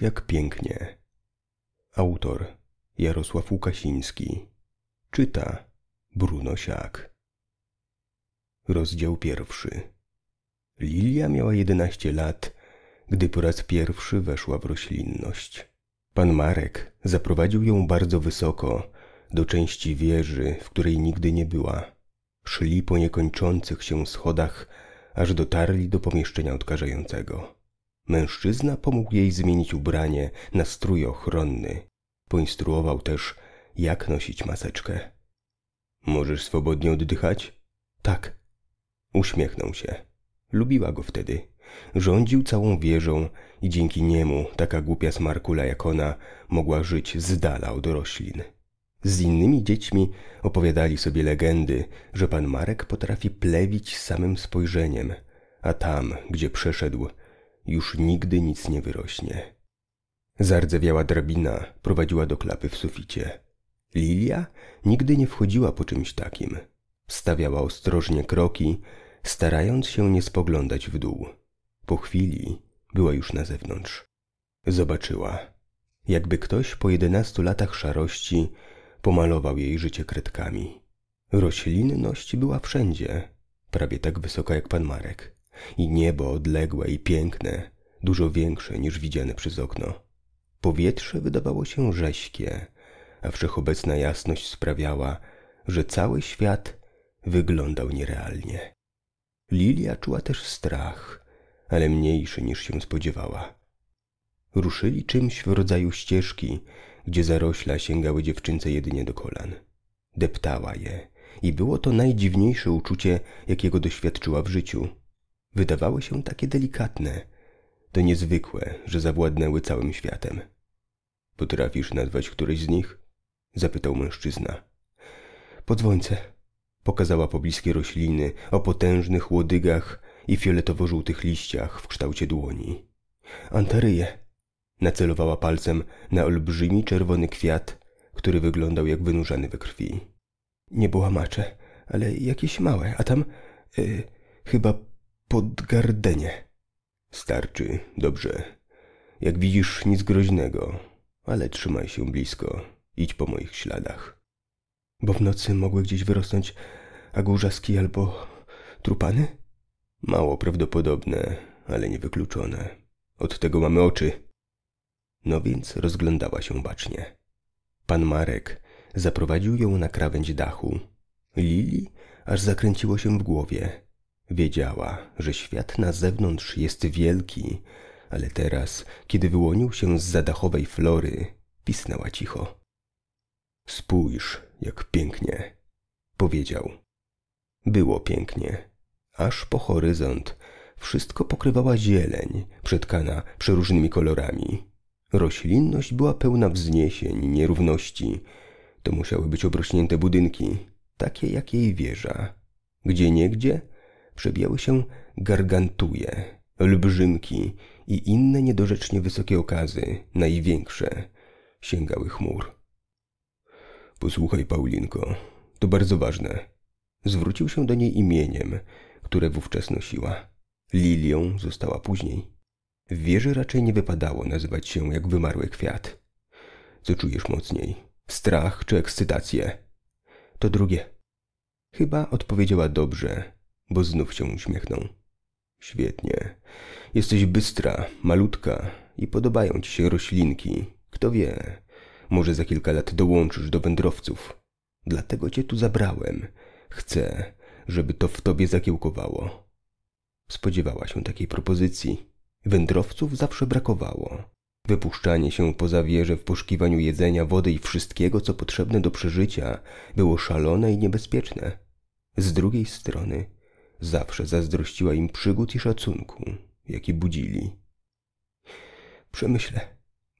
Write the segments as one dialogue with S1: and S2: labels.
S1: jak pięknie. Autor Jarosław Łukasiński. Czyta Bruno Siak. Rozdział pierwszy. Lilia miała 11 lat, gdy po raz pierwszy weszła w roślinność. Pan Marek zaprowadził ją bardzo wysoko, do części wieży, w której nigdy nie była. Szli po niekończących się schodach, aż dotarli do pomieszczenia odkażającego. Mężczyzna pomógł jej zmienić ubranie na strój ochronny. Poinstruował też, jak nosić maseczkę. Możesz swobodnie oddychać? Tak. Uśmiechnął się. Lubiła go wtedy. Rządził całą wieżą i dzięki niemu taka głupia smarkula jak ona mogła żyć z dala od roślin. Z innymi dziećmi opowiadali sobie legendy, że pan Marek potrafi plewić samym spojrzeniem, a tam, gdzie przeszedł, już nigdy nic nie wyrośnie. Zardzewiała drabina prowadziła do klapy w suficie. Lilia nigdy nie wchodziła po czymś takim. Stawiała ostrożnie kroki, starając się nie spoglądać w dół. Po chwili była już na zewnątrz. Zobaczyła, jakby ktoś po jedenastu latach szarości pomalował jej życie kredkami. Roślinność była wszędzie, prawie tak wysoka jak pan Marek i niebo odległe i piękne, dużo większe niż widziane przez okno. Powietrze wydawało się rześkie, a wszechobecna jasność sprawiała, że cały świat wyglądał nierealnie. Lilia czuła też strach, ale mniejszy niż się spodziewała. Ruszyli czymś w rodzaju ścieżki, gdzie zarośla sięgały dziewczynce jedynie do kolan. Deptała je i było to najdziwniejsze uczucie, jakiego doświadczyła w życiu – wydawały się takie delikatne, te niezwykłe, że zawładnęły całym światem. Potrafisz nazwać któreś z nich? zapytał mężczyzna. Podwońce pokazała pobliskie rośliny o potężnych łodygach i fioletowo-żółtych liściach w kształcie dłoni. Antaryje nacelowała palcem na olbrzymi czerwony kwiat, który wyglądał jak wynurzany we krwi. Nie była macze, ale jakieś małe, a tam yy, chyba Podgardenie. Starczy, dobrze. Jak widzisz, nic groźnego, ale trzymaj się blisko, idź po moich śladach. Bo w nocy mogły gdzieś wyrosnąć agurzaski albo trupany? Mało prawdopodobne, ale niewykluczone. Od tego mamy oczy. No więc rozglądała się bacznie. Pan Marek zaprowadził ją na krawędź dachu. Lili aż zakręciło się w głowie. Wiedziała, że świat na zewnątrz jest wielki, ale teraz, kiedy wyłonił się z zadachowej flory, pisnęła cicho. Spójrz, jak pięknie, powiedział. Było pięknie. Aż po horyzont wszystko pokrywała zieleń, przetkana przeróżnymi kolorami. Roślinność była pełna wzniesień, nierówności. To musiały być obrośnięte budynki, takie jak jej wieża. Gdzie niegdzie przebijały się gargantuje, olbrzymki i inne niedorzecznie wysokie okazy, największe, sięgały chmur. Posłuchaj, Paulinko, to bardzo ważne. Zwrócił się do niej imieniem, które wówczas nosiła. Lilią została później. W wieży raczej nie wypadało nazywać się jak wymarły kwiat. Co czujesz mocniej? Strach czy ekscytację? To drugie. Chyba odpowiedziała dobrze, bo znów się uśmiechnął. Świetnie. Jesteś bystra, malutka i podobają ci się roślinki. Kto wie, może za kilka lat dołączysz do wędrowców. Dlatego cię tu zabrałem. Chcę, żeby to w tobie zakiełkowało. Spodziewała się takiej propozycji. Wędrowców zawsze brakowało. Wypuszczanie się poza wieżę w poszukiwaniu jedzenia, wody i wszystkiego, co potrzebne do przeżycia, było szalone i niebezpieczne. Z drugiej strony Zawsze zazdrościła im przygód i szacunku, jaki budzili. Przemyślę,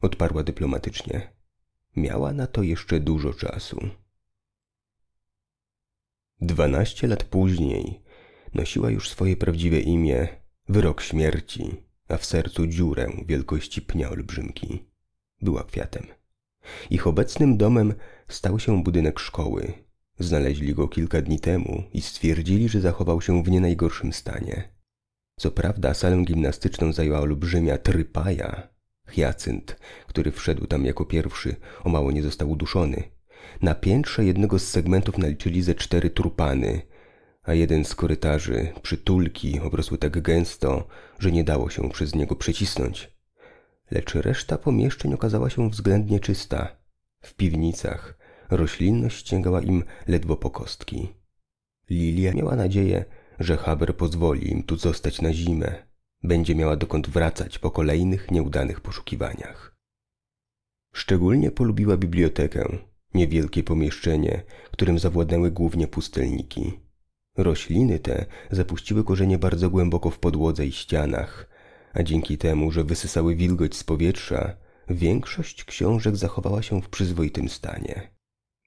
S1: odparła dyplomatycznie. Miała na to jeszcze dużo czasu. Dwanaście lat później nosiła już swoje prawdziwe imię, wyrok śmierci, a w sercu dziurę wielkości pnia olbrzymki. Była kwiatem. Ich obecnym domem stał się budynek szkoły, Znaleźli go kilka dni temu i stwierdzili, że zachował się w nie najgorszym stanie. Co prawda salę gimnastyczną zajęła olbrzymia trypaja, Hyacynt, który wszedł tam jako pierwszy, o mało nie został uduszony. Na piętrze jednego z segmentów naliczyli ze cztery trupany, a jeden z korytarzy, przytulki, obrosły tak gęsto, że nie dało się przez niego przecisnąć. Lecz reszta pomieszczeń okazała się względnie czysta. W piwnicach, roślinność sięgała im ledwo po kostki. Lilia miała nadzieję, że Haber pozwoli im tu zostać na zimę. Będzie miała dokąd wracać po kolejnych nieudanych poszukiwaniach. Szczególnie polubiła bibliotekę, niewielkie pomieszczenie, którym zawładnęły głównie pustelniki. Rośliny te zapuściły korzenie bardzo głęboko w podłodze i ścianach, a dzięki temu, że wysysały wilgoć z powietrza, większość książek zachowała się w przyzwoitym stanie.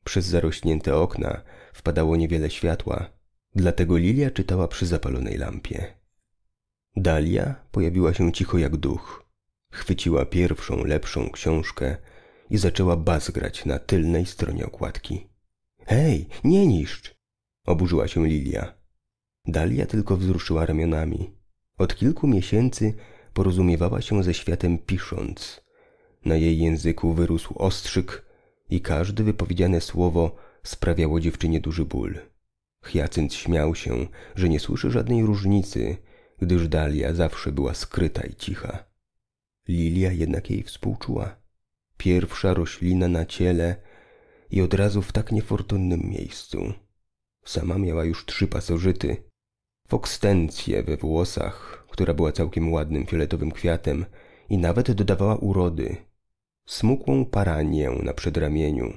S1: Przez zarośnięte okna wpadało niewiele światła, dlatego Lilia czytała przy zapalonej lampie. Dalia pojawiła się cicho jak duch. Chwyciła pierwszą, lepszą książkę i zaczęła bazgrać na tylnej stronie okładki. Hej, nie niszcz! Oburzyła się Lilia. Dalia tylko wzruszyła ramionami. Od kilku miesięcy porozumiewała się ze światem pisząc. Na jej języku wyrósł ostrzyk i każde wypowiedziane słowo sprawiało dziewczynie duży ból. Hyacynt śmiał się, że nie słyszy żadnej różnicy, gdyż Dalia zawsze była skryta i cicha. Lilia jednak jej współczuła. Pierwsza roślina na ciele i od razu w tak niefortunnym miejscu. Sama miała już trzy pasożyty. Fokstencję we włosach, która była całkiem ładnym fioletowym kwiatem i nawet dodawała urody, smukłą paranię na przedramieniu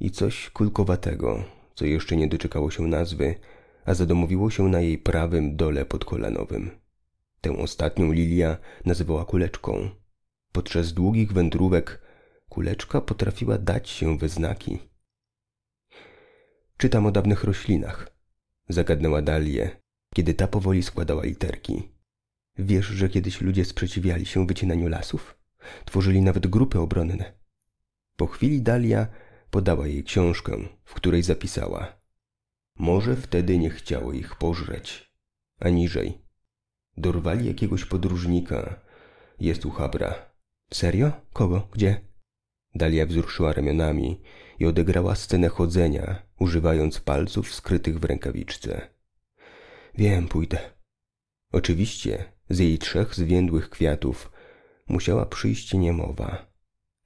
S1: i coś kulkowatego, co jeszcze nie doczekało się nazwy, a zadomowiło się na jej prawym dole podkolanowym. Tę ostatnią Lilia nazywała kuleczką. Podczas długich wędrówek kuleczka potrafiła dać się we znaki. Czytam o dawnych roślinach, zagadnęła Dalię, kiedy ta powoli składała literki. Wiesz, że kiedyś ludzie sprzeciwiali się wycinaniu lasów? tworzyli nawet grupy obronne. Po chwili Dalia podała jej książkę, w której zapisała. Może wtedy nie chciało ich pożreć. A niżej. Dorwali jakiegoś podróżnika. Jest u Habra. Serio? Kogo? Gdzie? Dalia wzruszyła ramionami i odegrała scenę chodzenia, używając palców skrytych w rękawiczce. Wiem, pójdę. Oczywiście z jej trzech zwiędłych kwiatów musiała przyjść niemowa.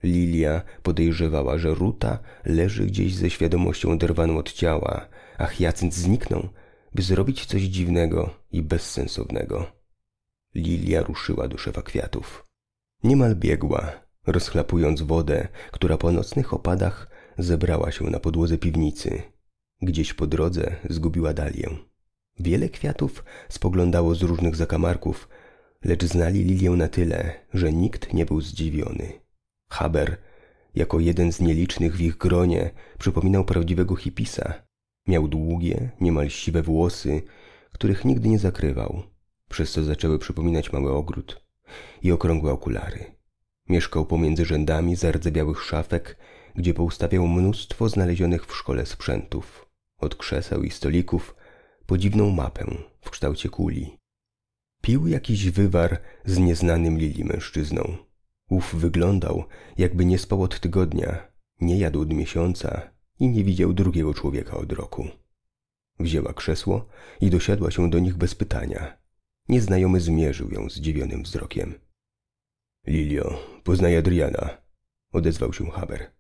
S1: Lilia podejrzewała, że Ruta leży gdzieś ze świadomością oderwaną od ciała, a Hyacynt zniknął, by zrobić coś dziwnego i bezsensownego. Lilia ruszyła do szefa kwiatów. Niemal biegła, rozchlapując wodę, która po nocnych opadach zebrała się na podłodze piwnicy. Gdzieś po drodze zgubiła dalię. Wiele kwiatów spoglądało z różnych zakamarków lecz znali Lilię na tyle, że nikt nie był zdziwiony. Haber, jako jeden z nielicznych w ich gronie, przypominał prawdziwego hipisa. Miał długie, niemal siwe włosy, których nigdy nie zakrywał, przez co zaczęły przypominać mały ogród i okrągłe okulary. Mieszkał pomiędzy rzędami zardzewiałych szafek, gdzie poustawiał mnóstwo znalezionych w szkole sprzętów. Od krzeseł i stolików po dziwną mapę w kształcie kuli. Pił jakiś wywar z nieznanym Lili mężczyzną. Ów wyglądał, jakby nie spał od tygodnia, nie jadł od miesiąca i nie widział drugiego człowieka od roku. Wzięła krzesło i dosiadła się do nich bez pytania. Nieznajomy zmierzył ją zdziwionym wzrokiem. Lilio, poznaj Adriana, odezwał się Haber.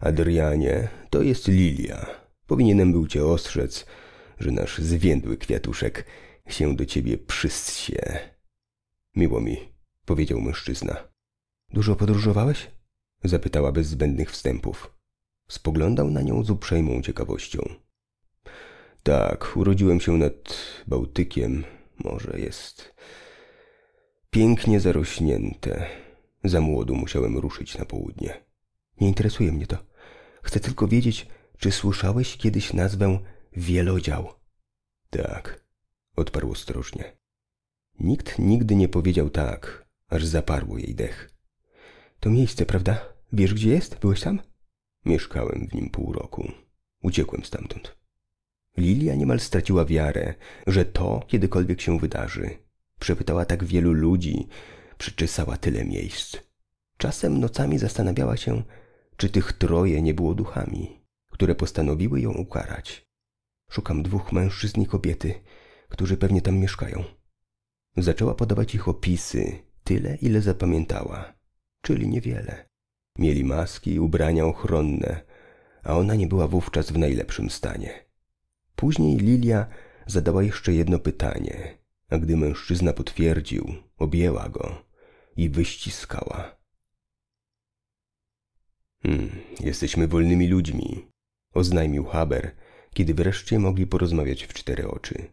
S1: Adrianie, to jest Lilia. Powinienem był cię ostrzec, że nasz zwiędły kwiatuszek się do ciebie przysię, Miło mi, powiedział mężczyzna. Dużo podróżowałeś? Zapytała bez zbędnych wstępów. Spoglądał na nią z uprzejmą ciekawością. Tak, urodziłem się nad Bałtykiem. Może jest pięknie zarośnięte. Za młodu musiałem ruszyć na południe. Nie interesuje mnie to. Chcę tylko wiedzieć, czy słyszałeś kiedyś nazwę Wielodział? Tak odparł ostrożnie. Nikt nigdy nie powiedział tak, aż zaparło jej dech. To miejsce, prawda? Wiesz, gdzie jest? Byłeś tam? Mieszkałem w nim pół roku. Uciekłem stamtąd. Lilia niemal straciła wiarę, że to kiedykolwiek się wydarzy. Przepytała tak wielu ludzi, przyczesała tyle miejsc. Czasem nocami zastanawiała się, czy tych troje nie było duchami, które postanowiły ją ukarać. Szukam dwóch mężczyzn i kobiety, którzy pewnie tam mieszkają. Zaczęła podawać ich opisy, tyle ile zapamiętała, czyli niewiele. Mieli maski i ubrania ochronne, a ona nie była wówczas w najlepszym stanie. Później Lilia zadała jeszcze jedno pytanie, a gdy mężczyzna potwierdził, objęła go i wyściskała. Hmm, jesteśmy wolnymi ludźmi, oznajmił Haber, kiedy wreszcie mogli porozmawiać w cztery oczy.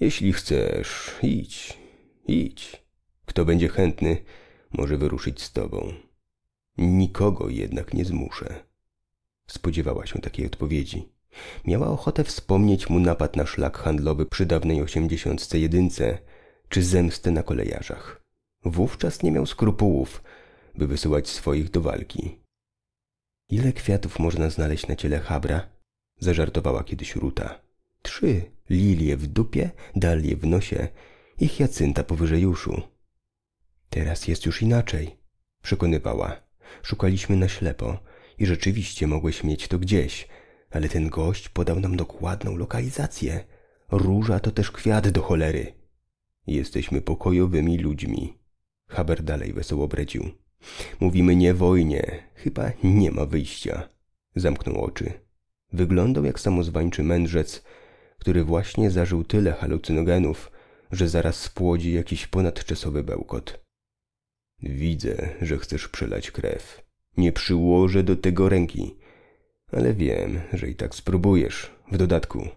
S1: Jeśli chcesz, idź, idź. Kto będzie chętny, może wyruszyć z tobą. Nikogo jednak nie zmuszę. Spodziewała się takiej odpowiedzi. Miała ochotę wspomnieć mu napad na szlak handlowy przy dawnej osiemdziesiątce jedynce, czy zemstę na kolejarzach. Wówczas nie miał skrupułów, by wysyłać swoich do walki. Ile kwiatów można znaleźć na ciele Habra? Zażartowała kiedyś Ruta. Trzy lilię w dupie, dalię w nosie i hiacynta powyżej uszu. Teraz jest już inaczej, przekonywała. Szukaliśmy na ślepo i rzeczywiście mogłeś mieć to gdzieś, ale ten gość podał nam dokładną lokalizację. Róża to też kwiat do cholery. Jesteśmy pokojowymi ludźmi. Haber dalej wesoło bredził. Mówimy nie wojnie, chyba nie ma wyjścia. Zamknął oczy. Wyglądał jak samozwańczy mędrzec, który właśnie zażył tyle halucynogenów, że zaraz spłodzi jakiś ponadczasowy bełkot. Widzę, że chcesz przelać krew. Nie przyłożę do tego ręki, ale wiem, że i tak spróbujesz. W dodatku,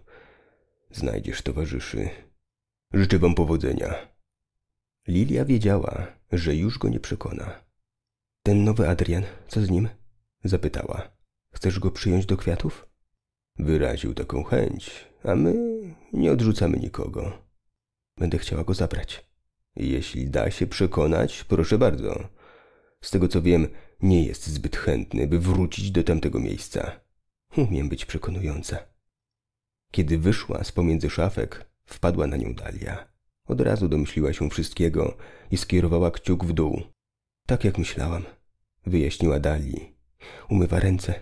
S1: znajdziesz towarzyszy. Życzę wam powodzenia. Lilia wiedziała, że już go nie przekona. Ten nowy Adrian, co z nim? Zapytała. Chcesz go przyjąć do kwiatów? Wyraził taką chęć, a my nie odrzucamy nikogo. Będę chciała go zabrać. Jeśli da się przekonać, proszę bardzo. Z tego co wiem, nie jest zbyt chętny, by wrócić do tamtego miejsca. Umiem być przekonująca. Kiedy wyszła z pomiędzy szafek, wpadła na nią Dalia. Od razu domyśliła się wszystkiego i skierowała kciuk w dół. Tak jak myślałam, wyjaśniła Dali. Umywa ręce,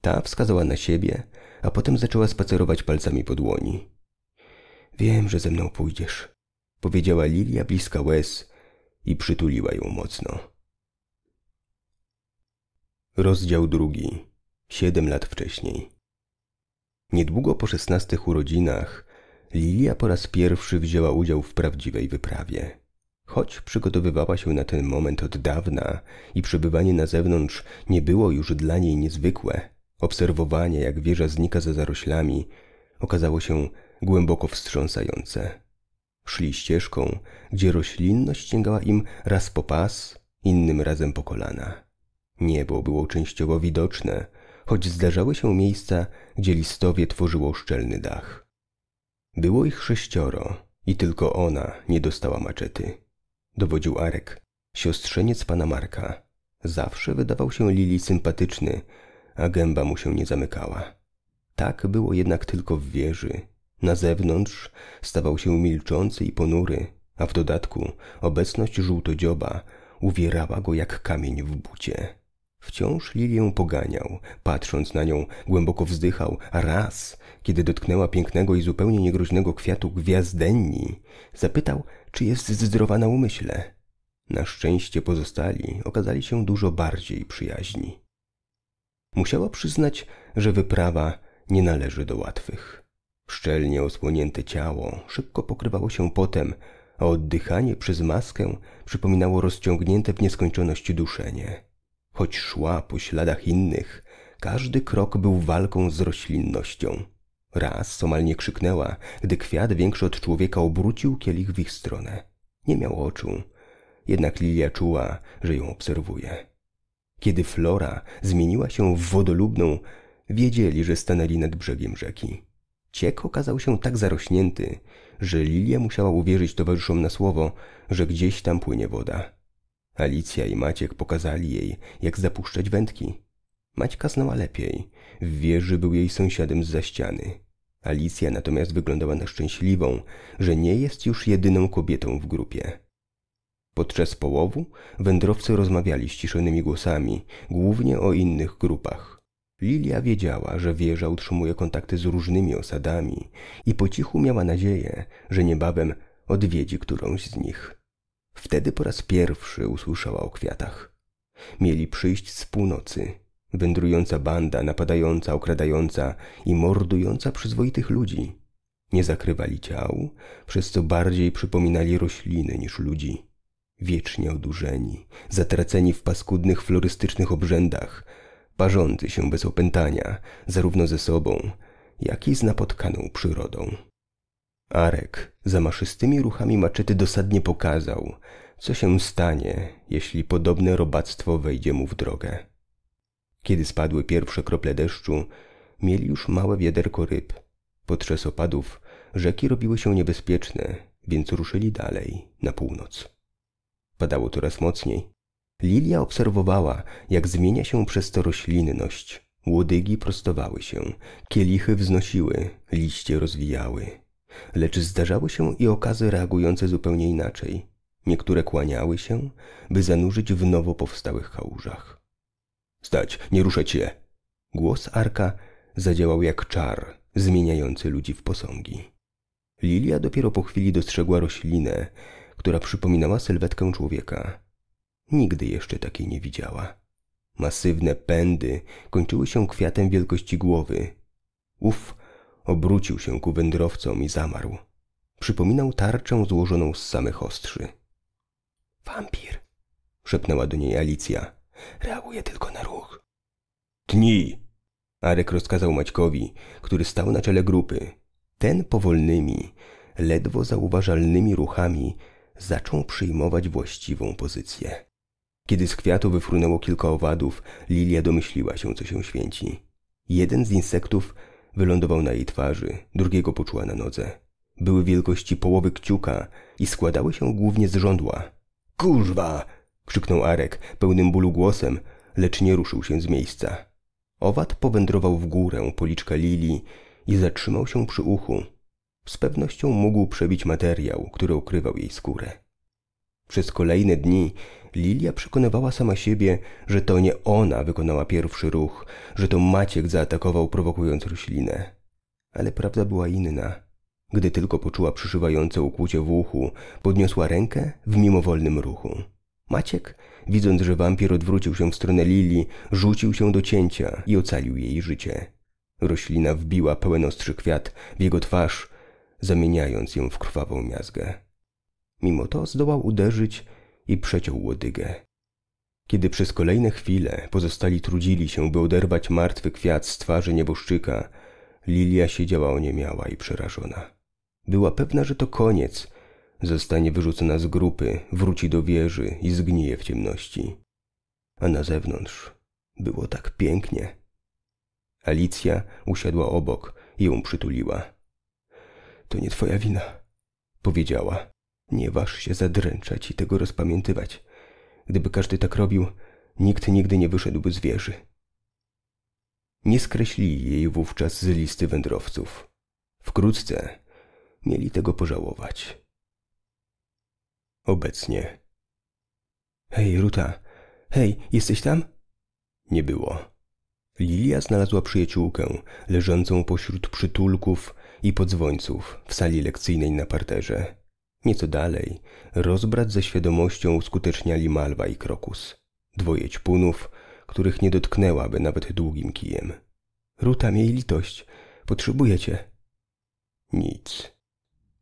S1: ta wskazała na siebie, a potem zaczęła spacerować palcami po dłoni. Wiem, że ze mną pójdziesz, powiedziała Lilia bliska łez i przytuliła ją mocno. Rozdział drugi. Siedem lat wcześniej. Niedługo po szesnastych urodzinach Lilia po raz pierwszy wzięła udział w prawdziwej wyprawie. Choć przygotowywała się na ten moment od dawna i przebywanie na zewnątrz nie było już dla niej niezwykłe, Obserwowanie, jak wieża znika za zaroślami, okazało się głęboko wstrząsające. Szli ścieżką, gdzie roślinność sięgała im raz po pas, innym razem po kolana. Niebo było częściowo widoczne, choć zdarzały się miejsca, gdzie listowie tworzyło szczelny dach. Było ich sześcioro i tylko ona nie dostała maczety. Dowodził Arek, siostrzeniec pana Marka. Zawsze wydawał się Lili sympatyczny, a gęba mu się nie zamykała. Tak było jednak tylko w wieży. Na zewnątrz stawał się milczący i ponury, a w dodatku obecność żółtodzioba uwierała go jak kamień w bucie. Wciąż Lilię poganiał, patrząc na nią głęboko wzdychał, a raz, kiedy dotknęła pięknego i zupełnie niegroźnego kwiatu gwiazdenni, zapytał, czy jest zdrowa na umyśle. Na szczęście pozostali okazali się dużo bardziej przyjaźni. Musiała przyznać, że wyprawa nie należy do łatwych. Szczelnie osłonięte ciało szybko pokrywało się potem, a oddychanie przez maskę przypominało rozciągnięte w nieskończoność duszenie. Choć szła po śladach innych, każdy krok był walką z roślinnością. Raz nie krzyknęła, gdy kwiat większy od człowieka obrócił kielich w ich stronę. Nie miał oczu, jednak Lilia czuła, że ją obserwuje. Kiedy flora zmieniła się w wodolubną, wiedzieli, że stanęli nad brzegiem rzeki. Ciek okazał się tak zarośnięty, że Lilia musiała uwierzyć towarzyszom na słowo, że gdzieś tam płynie woda. Alicja i Maciek pokazali jej, jak zapuszczać wędki. Maćka znała lepiej. W wieży był jej sąsiadem z za ściany. Alicja natomiast wyglądała na szczęśliwą, że nie jest już jedyną kobietą w grupie. Podczas połowu wędrowcy rozmawiali ściszonymi głosami, głównie o innych grupach. Lilia wiedziała, że wieża utrzymuje kontakty z różnymi osadami i po cichu miała nadzieję, że niebawem odwiedzi którąś z nich. Wtedy po raz pierwszy usłyszała o kwiatach. Mieli przyjść z północy. Wędrująca banda, napadająca, okradająca i mordująca przyzwoitych ludzi. Nie zakrywali ciał, przez co bardziej przypominali rośliny niż ludzi wiecznie odurzeni, zatraceni w paskudnych florystycznych obrzędach, parzący się bez opętania, zarówno ze sobą, jak i z napotkaną przyrodą. Arek za maszystymi ruchami maczety dosadnie pokazał, co się stanie, jeśli podobne robactwo wejdzie mu w drogę. Kiedy spadły pierwsze krople deszczu, mieli już małe wiaderko ryb. Podczas opadów rzeki robiły się niebezpieczne, więc ruszyli dalej, na północ. Padało coraz mocniej. Lilia obserwowała, jak zmienia się przez to roślinność. Łodygi prostowały się, kielichy wznosiły, liście rozwijały. Lecz zdarzały się i okazy reagujące zupełnie inaczej. Niektóre kłaniały się, by zanurzyć w nowo powstałych kałużach. Stać, nie ruszać się! Głos Arka zadziałał jak czar, zmieniający ludzi w posągi. Lilia dopiero po chwili dostrzegła roślinę, która przypominała sylwetkę człowieka. Nigdy jeszcze takiej nie widziała. Masywne pędy kończyły się kwiatem wielkości głowy. Ów obrócił się ku wędrowcom i zamarł. Przypominał tarczę złożoną z samych ostrzy. Wampir, szepnęła do niej Alicja. Reaguje tylko na ruch. Tnij! Arek rozkazał Maćkowi, który stał na czele grupy. Ten powolnymi, ledwo zauważalnymi ruchami zaczął przyjmować właściwą pozycję. Kiedy z kwiatu wyfrunęło kilka owadów, Lilia domyśliła się, co się święci. Jeden z insektów wylądował na jej twarzy, drugiego poczuła na nodze. Były wielkości połowy kciuka i składały się głównie z żądła. Kurwa! krzyknął Arek pełnym bólu głosem, lecz nie ruszył się z miejsca. Owad powędrował w górę policzka Lili i zatrzymał się przy uchu, z pewnością mógł przebić materiał, który ukrywał jej skórę. Przez kolejne dni Lilia przekonywała sama siebie, że to nie ona wykonała pierwszy ruch, że to Maciek zaatakował prowokując roślinę. Ale prawda była inna. Gdy tylko poczuła przyszywające ukłucie w uchu, podniosła rękę w mimowolnym ruchu. Maciek, widząc, że wampir odwrócił się w stronę Lili, rzucił się do cięcia i ocalił jej życie. Roślina wbiła pełen ostrzy kwiat w jego twarz, zamieniając ją w krwawą miazgę. Mimo to zdołał uderzyć i przeciął łodygę. Kiedy przez kolejne chwile pozostali trudzili się, by oderwać martwy kwiat z twarzy nieboszczyka, Lilia siedziała oniemiała i przerażona. Była pewna, że to koniec, zostanie wyrzucona z grupy, wróci do wieży i zgnije w ciemności. A na zewnątrz było tak pięknie. Alicja usiadła obok i ją przytuliła. To nie twoja wina, powiedziała. Nie waż się zadręczać i tego rozpamiętywać. Gdyby każdy tak robił, nikt nigdy nie wyszedłby z wieży. Nie skreślili jej wówczas z listy wędrowców. Wkrótce mieli tego pożałować. Obecnie. Hej, Ruta, hej, jesteś tam? Nie było. Lilia znalazła przyjaciółkę, leżącą pośród przytulków i podzwońców w sali lekcyjnej na parterze. Nieco dalej rozbrat ze świadomością uskuteczniali Malwa i Krokus. Dwoje ćpunów, których nie dotknęłaby nawet długim kijem. Ruta, miej litość, potrzebujecie? Nic.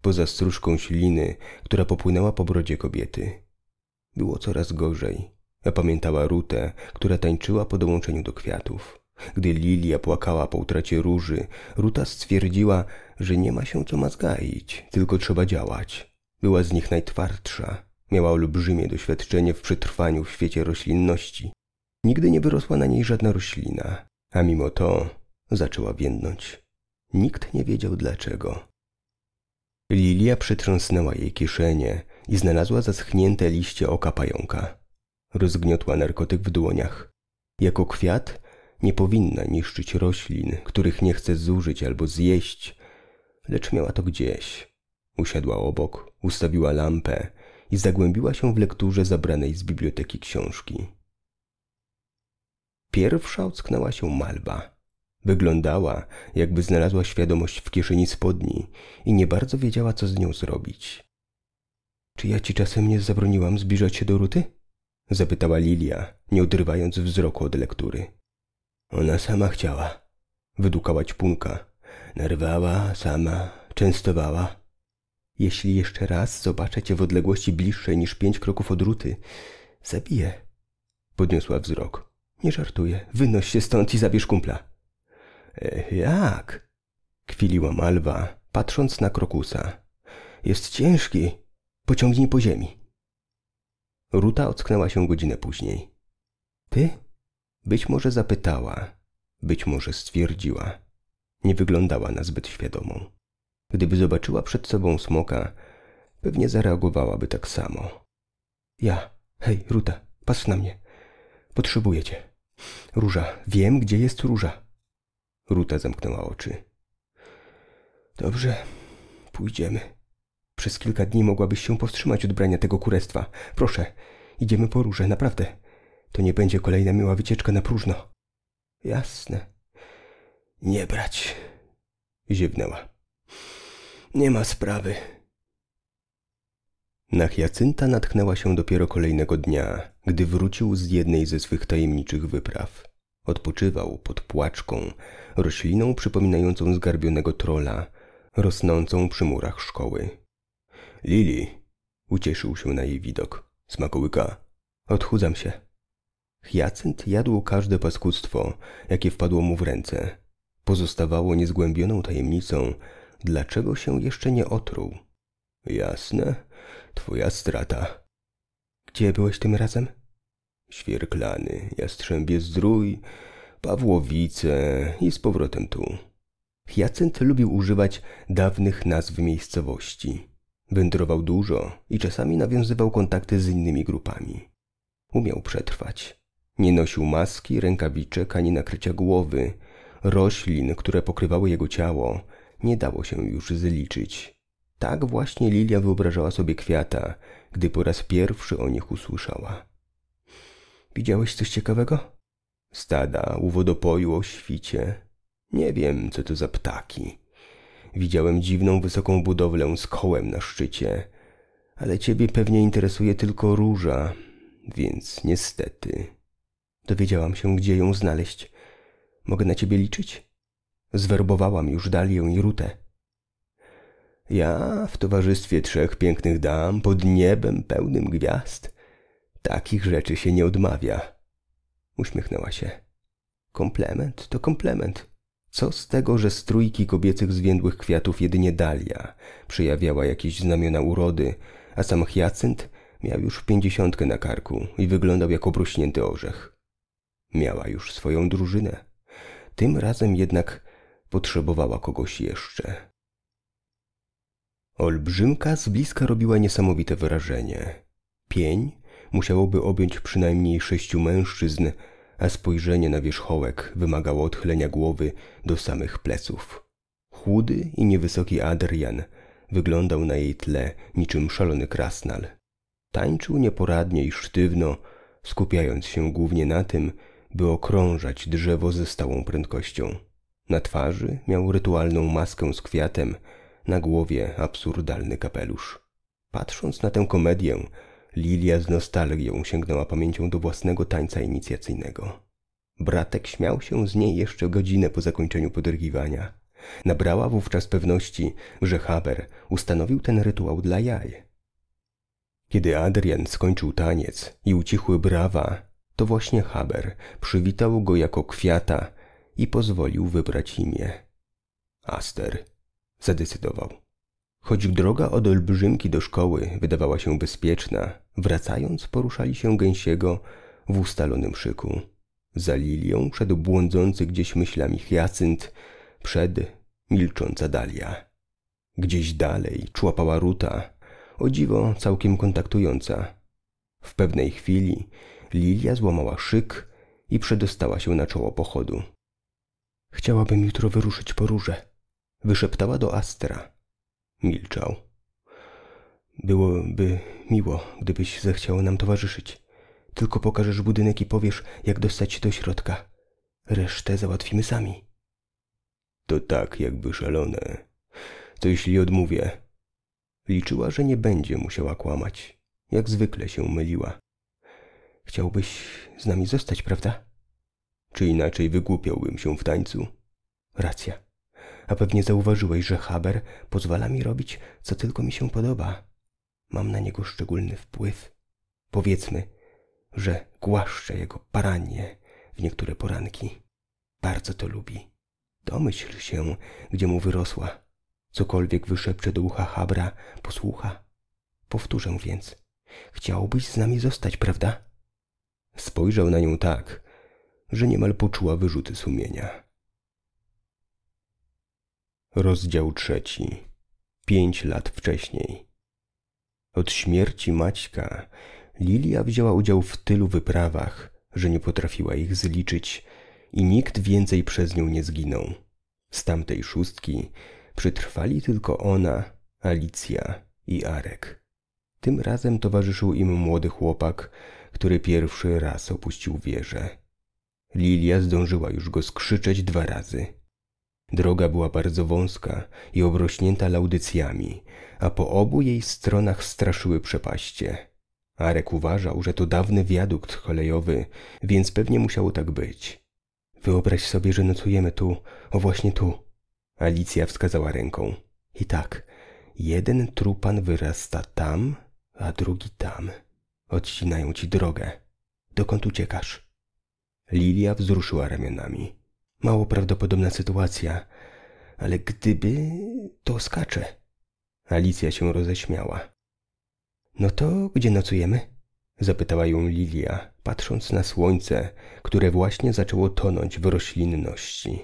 S1: Poza stróżką śliny, która popłynęła po brodzie kobiety. Było coraz gorzej. Opamiętała Rutę, która tańczyła po dołączeniu do kwiatów. Gdy Lilia płakała po utracie róży, Ruta stwierdziła, że nie ma się co mazgaić, tylko trzeba działać. Była z nich najtwardsza, miała olbrzymie doświadczenie w przetrwaniu w świecie roślinności. Nigdy nie wyrosła na niej żadna roślina, a mimo to zaczęła więdnąć. Nikt nie wiedział dlaczego. Lilia przetrząsnęła jej kieszenie i znalazła zaschnięte liście oka pająka. Rozgniotła narkotyk w dłoniach. Jako kwiat nie powinna niszczyć roślin, których nie chce zużyć albo zjeść, lecz miała to gdzieś. Usiadła obok, ustawiła lampę i zagłębiła się w lekturze zabranej z biblioteki książki. Pierwsza ocknęła się malba. Wyglądała, jakby znalazła świadomość w kieszeni spodni i nie bardzo wiedziała, co z nią zrobić. Czy ja ci czasem nie zabroniłam zbliżać się do Ruty? Zapytała Lilia, nie odrywając wzroku od lektury. Ona sama chciała. Wydukała punka. Narwała, sama, częstowała. Jeśli jeszcze raz zobaczę cię w odległości bliższej niż pięć kroków od ruty, zabiję. Podniosła wzrok. Nie żartuję. Wynoś się stąd i zabierz kumpla. Eh, jak? Kwiliła Malwa, patrząc na krokusa. Jest ciężki. Pociągnij po ziemi. Ruta ocknęła się godzinę później. Ty? Być może zapytała, być może stwierdziła. Nie wyglądała na zbyt świadomą. Gdyby zobaczyła przed sobą smoka, pewnie zareagowałaby tak samo. Ja, hej, Ruta, patrz na mnie. Potrzebuję cię. Róża, wiem, gdzie jest róża. Ruta zamknęła oczy. Dobrze, pójdziemy. Przez kilka dni mogłabyś się powstrzymać od brania tego kurestwa. Proszę, idziemy po róże, naprawdę. To nie będzie kolejna miła wycieczka na próżno. Jasne. Nie brać. Ziewnęła. Nie ma sprawy. Na Hyacinta natknęła się dopiero kolejnego dnia, gdy wrócił z jednej ze swych tajemniczych wypraw. Odpoczywał pod płaczką, rośliną przypominającą zgarbionego trola, rosnącą przy murach szkoły. Lili! Ucieszył się na jej widok. Smakołyka. Odchudzam się. Hyacynt jadł każde paskudztwo, jakie wpadło mu w ręce. Pozostawało niezgłębioną tajemnicą, dlaczego się jeszcze nie otruł. Jasne, twoja strata. Gdzie byłeś tym razem? Świerklany, Jastrzębie Zdrój, Pawłowice i z powrotem tu. Hyacynt lubił używać dawnych nazw miejscowości. Wędrował dużo i czasami nawiązywał kontakty z innymi grupami. Umiał przetrwać. Nie nosił maski, rękawiczek ani nakrycia głowy. Roślin, które pokrywały jego ciało, nie dało się już zliczyć. Tak właśnie Lilia wyobrażała sobie kwiata, gdy po raz pierwszy o nich usłyszała. Widziałeś coś ciekawego? Stada u wodopoju o świcie. Nie wiem, co to za ptaki. Widziałem dziwną wysoką budowlę z kołem na szczycie, ale ciebie pewnie interesuje tylko róża, więc niestety Dowiedziałam się, gdzie ją znaleźć. Mogę na ciebie liczyć? Zwerbowałam już Dalię i Rutę. Ja w towarzystwie trzech pięknych dam pod niebem pełnym gwiazd. Takich rzeczy się nie odmawia. Uśmiechnęła się. Komplement to komplement. Co z tego, że z trójki kobiecych zwiędłych kwiatów jedynie Dalia przejawiała jakieś znamiona urody, a sam Hyacynt miał już pięćdziesiątkę na karku i wyglądał jak obrośnięty orzech. Miała już swoją drużynę. Tym razem jednak potrzebowała kogoś jeszcze. Olbrzymka z bliska robiła niesamowite wrażenie. Pień musiałoby objąć przynajmniej sześciu mężczyzn, a spojrzenie na wierzchołek wymagało odchylenia głowy do samych pleców. Chudy i niewysoki Adrian wyglądał na jej tle niczym szalony krasnal. Tańczył nieporadnie i sztywno, skupiając się głównie na tym, by okrążać drzewo ze stałą prędkością. Na twarzy miał rytualną maskę z kwiatem, na głowie absurdalny kapelusz. Patrząc na tę komedię, Lilia z nostalgią sięgnęła pamięcią do własnego tańca inicjacyjnego. Bratek śmiał się z niej jeszcze godzinę po zakończeniu podrygiwania. Nabrała wówczas pewności, że Haber ustanowił ten rytuał dla jaj. Kiedy Adrian skończył taniec i ucichły brawa, to właśnie Haber przywitał go jako kwiata i pozwolił wybrać imię. Aster zadecydował. Choć droga od olbrzymki do szkoły wydawała się bezpieczna, wracając poruszali się gęsiego w ustalonym szyku. Za lilią szedł błądzący gdzieś myślami hyacynt, przed milcząca dalia. Gdzieś dalej człapała ruta, o dziwo całkiem kontaktująca. W pewnej chwili Lilia złamała szyk i przedostała się na czoło pochodu. Chciałabym jutro wyruszyć po róże, wyszeptała do Astra. Milczał. Byłoby miło, gdybyś zechciał nam towarzyszyć. Tylko pokażesz budynek i powiesz, jak dostać się do środka. Resztę załatwimy sami. To tak jakby szalone. Co jeśli odmówię? Liczyła, że nie będzie musiała kłamać. Jak zwykle się myliła. Chciałbyś z nami zostać, prawda? Czy inaczej wygłupiałbym się w tańcu? Racja. A pewnie zauważyłeś, że Haber pozwala mi robić, co tylko mi się podoba. Mam na niego szczególny wpływ. Powiedzmy, że głaszczę jego paranie w niektóre poranki. Bardzo to lubi. Domyśl się, gdzie mu wyrosła. Cokolwiek wyszepcze do ucha Habra, posłucha. Powtórzę więc. Chciałbyś z nami zostać, prawda? Spojrzał na nią tak, że niemal poczuła wyrzuty sumienia. Rozdział trzeci. Pięć lat wcześniej. Od śmierci Maćka Lilia wzięła udział w tylu wyprawach, że nie potrafiła ich zliczyć i nikt więcej przez nią nie zginął. Z tamtej szóstki przytrwali tylko ona, Alicja i Arek. Tym razem towarzyszył im młody chłopak, który pierwszy raz opuścił wieżę. Lilia zdążyła już go skrzyczeć dwa razy. Droga była bardzo wąska i obrośnięta laudycjami, a po obu jej stronach straszyły przepaście. Arek uważał, że to dawny wiadukt kolejowy, więc pewnie musiało tak być. Wyobraź sobie, że nocujemy tu, o właśnie tu. Alicja wskazała ręką. I tak, jeden trupan wyrasta tam, a drugi tam. Odcinają ci drogę. Dokąd uciekasz? Lilia wzruszyła ramionami. Mało prawdopodobna sytuacja, ale gdyby, to skacze. Alicja się roześmiała. No to gdzie nocujemy? Zapytała ją Lilia, patrząc na słońce, które właśnie zaczęło tonąć w roślinności.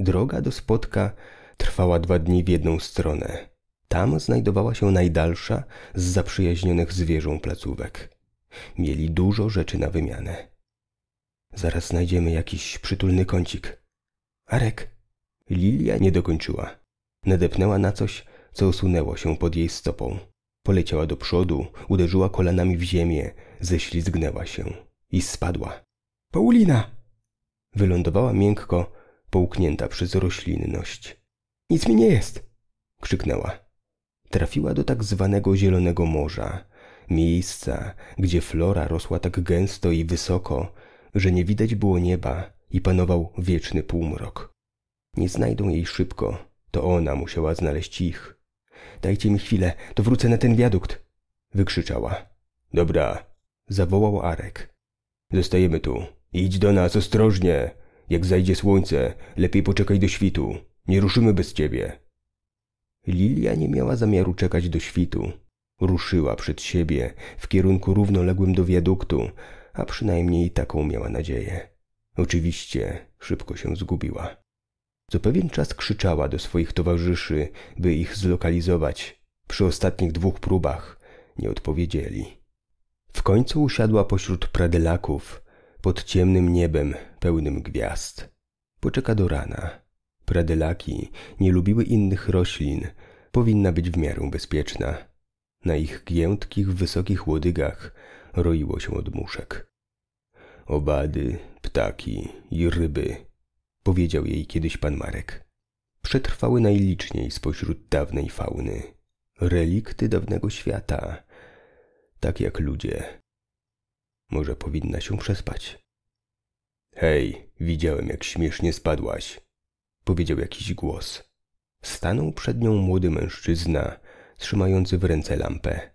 S1: Droga do spotka trwała dwa dni w jedną stronę. Tam znajdowała się najdalsza z zaprzyjaźnionych zwierzą placówek. Mieli dużo rzeczy na wymianę. Zaraz znajdziemy jakiś przytulny kącik. Arek! Lilia nie dokończyła. Nadepnęła na coś, co osunęło się pod jej stopą. Poleciała do przodu, uderzyła kolanami w ziemię, ześlizgnęła się i spadła. Paulina! Wylądowała miękko, połknięta przez roślinność. Nic mi nie jest! krzyknęła trafiła do tak zwanego Zielonego Morza, miejsca, gdzie flora rosła tak gęsto i wysoko, że nie widać było nieba i panował wieczny półmrok. Nie znajdą jej szybko, to ona musiała znaleźć ich. Dajcie mi chwilę, to wrócę na ten wiadukt! wykrzyczała. Dobra, zawołał Arek. Zostajemy tu. Idź do nas ostrożnie. Jak zajdzie słońce, lepiej poczekaj do świtu. Nie ruszymy bez ciebie. Lilia nie miała zamiaru czekać do świtu. Ruszyła przed siebie w kierunku równoległym do wiaduktu, a przynajmniej taką miała nadzieję. Oczywiście szybko się zgubiła. Co pewien czas krzyczała do swoich towarzyszy, by ich zlokalizować. Przy ostatnich dwóch próbach nie odpowiedzieli. W końcu usiadła pośród pradelaków, pod ciemnym niebem pełnym gwiazd. Poczeka do rana. Pradylaki nie lubiły innych roślin, powinna być w miarę bezpieczna. Na ich giętkich, wysokich łodygach roiło się od muszek. Owady, ptaki i ryby, powiedział jej kiedyś pan Marek. Przetrwały najliczniej spośród dawnej fauny. Relikty dawnego świata, tak jak ludzie. Może powinna się przespać. Hej, widziałem jak śmiesznie spadłaś, powiedział jakiś głos. Stanął przed nią młody mężczyzna, trzymający w ręce lampę.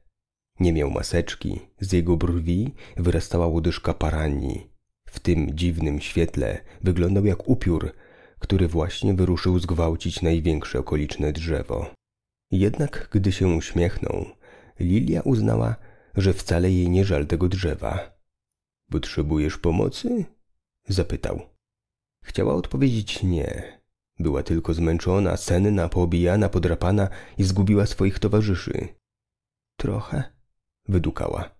S1: Nie miał maseczki, z jego brwi wyrastała łodyżka parani. W tym dziwnym świetle wyglądał jak upiór, który właśnie wyruszył zgwałcić największe okoliczne drzewo. Jednak gdy się uśmiechnął, Lilia uznała, że wcale jej nie żal tego drzewa. Potrzebujesz pomocy? zapytał. Chciała odpowiedzieć nie, była tylko zmęczona, senna, poobijana, podrapana i zgubiła swoich towarzyszy. Trochę, wydukała.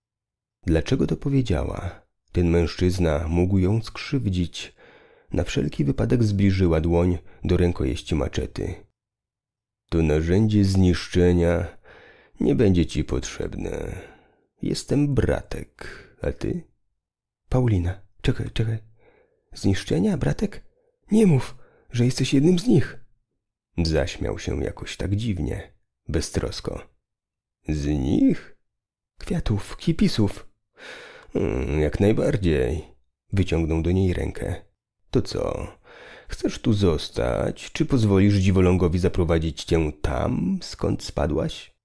S1: Dlaczego to powiedziała? Ten mężczyzna mógł ją skrzywdzić. Na wszelki wypadek zbliżyła dłoń do rękojeści maczety. To narzędzie zniszczenia nie będzie ci potrzebne. Jestem bratek, a ty? Paulina, czekaj, czekaj. Zniszczenia, bratek? Nie mów! że jesteś jednym z nich. Zaśmiał się jakoś tak dziwnie, beztrosko. Z nich? Kwiatów, kipisów. Hmm, jak najbardziej. Wyciągnął do niej rękę. To co? Chcesz tu zostać, czy pozwolisz dziwolągowi zaprowadzić cię tam, skąd spadłaś?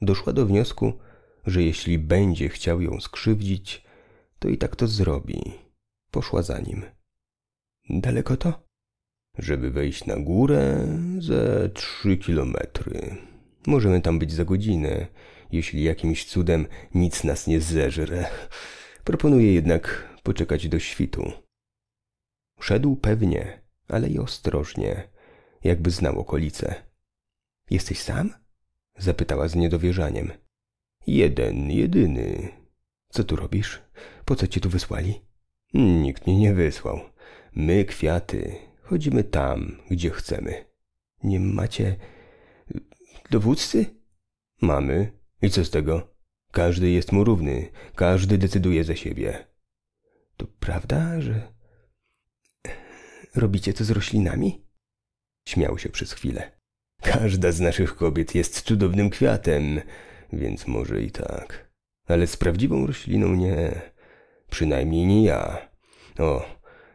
S1: Doszła do wniosku, że jeśli będzie chciał ją skrzywdzić, to i tak to zrobi. Poszła za nim. Daleko to? Żeby wejść na górę, ze trzy kilometry. Możemy tam być za godzinę, jeśli jakimś cudem nic nas nie zeżre. Proponuję jednak poczekać do świtu. Szedł pewnie, ale i ostrożnie, jakby znał okolice. Jesteś sam? zapytała z niedowierzaniem. Jeden, jedyny. Co tu robisz? Po co cię tu wysłali? Nikt mnie nie wysłał. My kwiaty Chodzimy tam, gdzie chcemy. Nie macie dowódcy? Mamy. I co z tego? Każdy jest mu równy, każdy decyduje za siebie. To prawda, że... Robicie to z roślinami? Śmiał się przez chwilę. Każda z naszych kobiet jest cudownym kwiatem, więc może i tak. Ale z prawdziwą rośliną nie. Przynajmniej nie ja. O,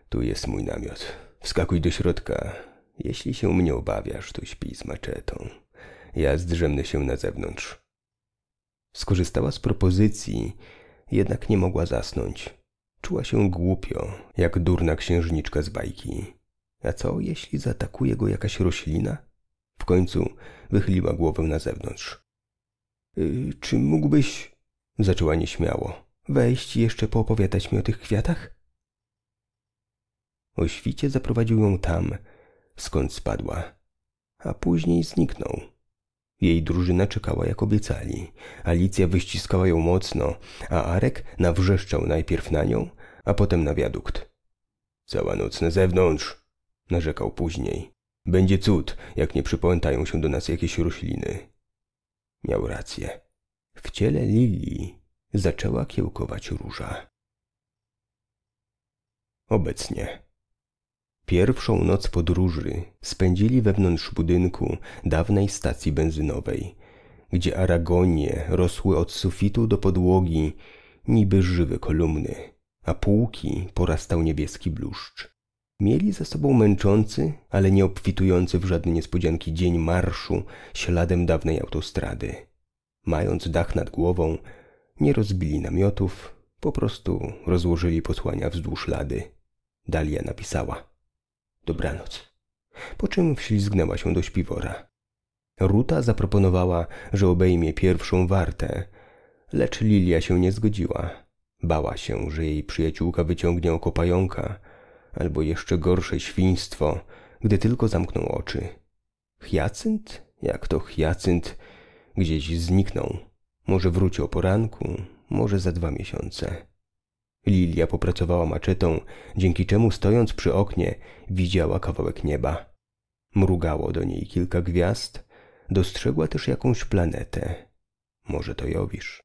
S1: tu jest mój namiot. Wskakuj do środka. Jeśli się mnie obawiasz, to śpij z maczetą. Ja zdrzemnę się na zewnątrz. Skorzystała z propozycji, jednak nie mogła zasnąć. Czuła się głupio, jak durna księżniczka z bajki. A co, jeśli zaatakuje go jakaś roślina? W końcu wychyliła głowę na zewnątrz. Y, czy mógłbyś... zaczęła nieśmiało. Wejść i jeszcze poopowiadać mi o tych kwiatach? O świcie zaprowadził ją tam, skąd spadła, a później zniknął. Jej drużyna czekała jak obiecali. Alicja wyściskała ją mocno, a Arek nawrzeszczał najpierw na nią, a potem na wiadukt. Cała noc na zewnątrz, narzekał później. Będzie cud, jak nie przypętają się do nas jakieś rośliny. Miał rację. W ciele Lili zaczęła kiełkować róża. Obecnie Pierwszą noc podróży spędzili wewnątrz budynku dawnej stacji benzynowej, gdzie aragonie rosły od sufitu do podłogi niby żywe kolumny, a półki porastał niebieski bluszcz. Mieli za sobą męczący, ale nie obfitujący w żadne niespodzianki dzień marszu śladem dawnej autostrady. Mając dach nad głową, nie rozbili namiotów, po prostu rozłożyli posłania wzdłuż lady. Dalia napisała – Dobranoc. Po czym wślizgnęła się do śpiwora. Ruta zaproponowała, że obejmie pierwszą wartę, lecz Lilia się nie zgodziła. Bała się, że jej przyjaciółka wyciągnie oko pająka, albo jeszcze gorsze świństwo, gdy tylko zamknął oczy. Hyacynt? Jak to hyacynt? Gdzieś zniknął. Może wróci o poranku, może za dwa miesiące. Lilia popracowała maczetą, dzięki czemu stojąc przy oknie widziała kawałek nieba. Mrugało do niej kilka gwiazd, dostrzegła też jakąś planetę. Może to Jowisz.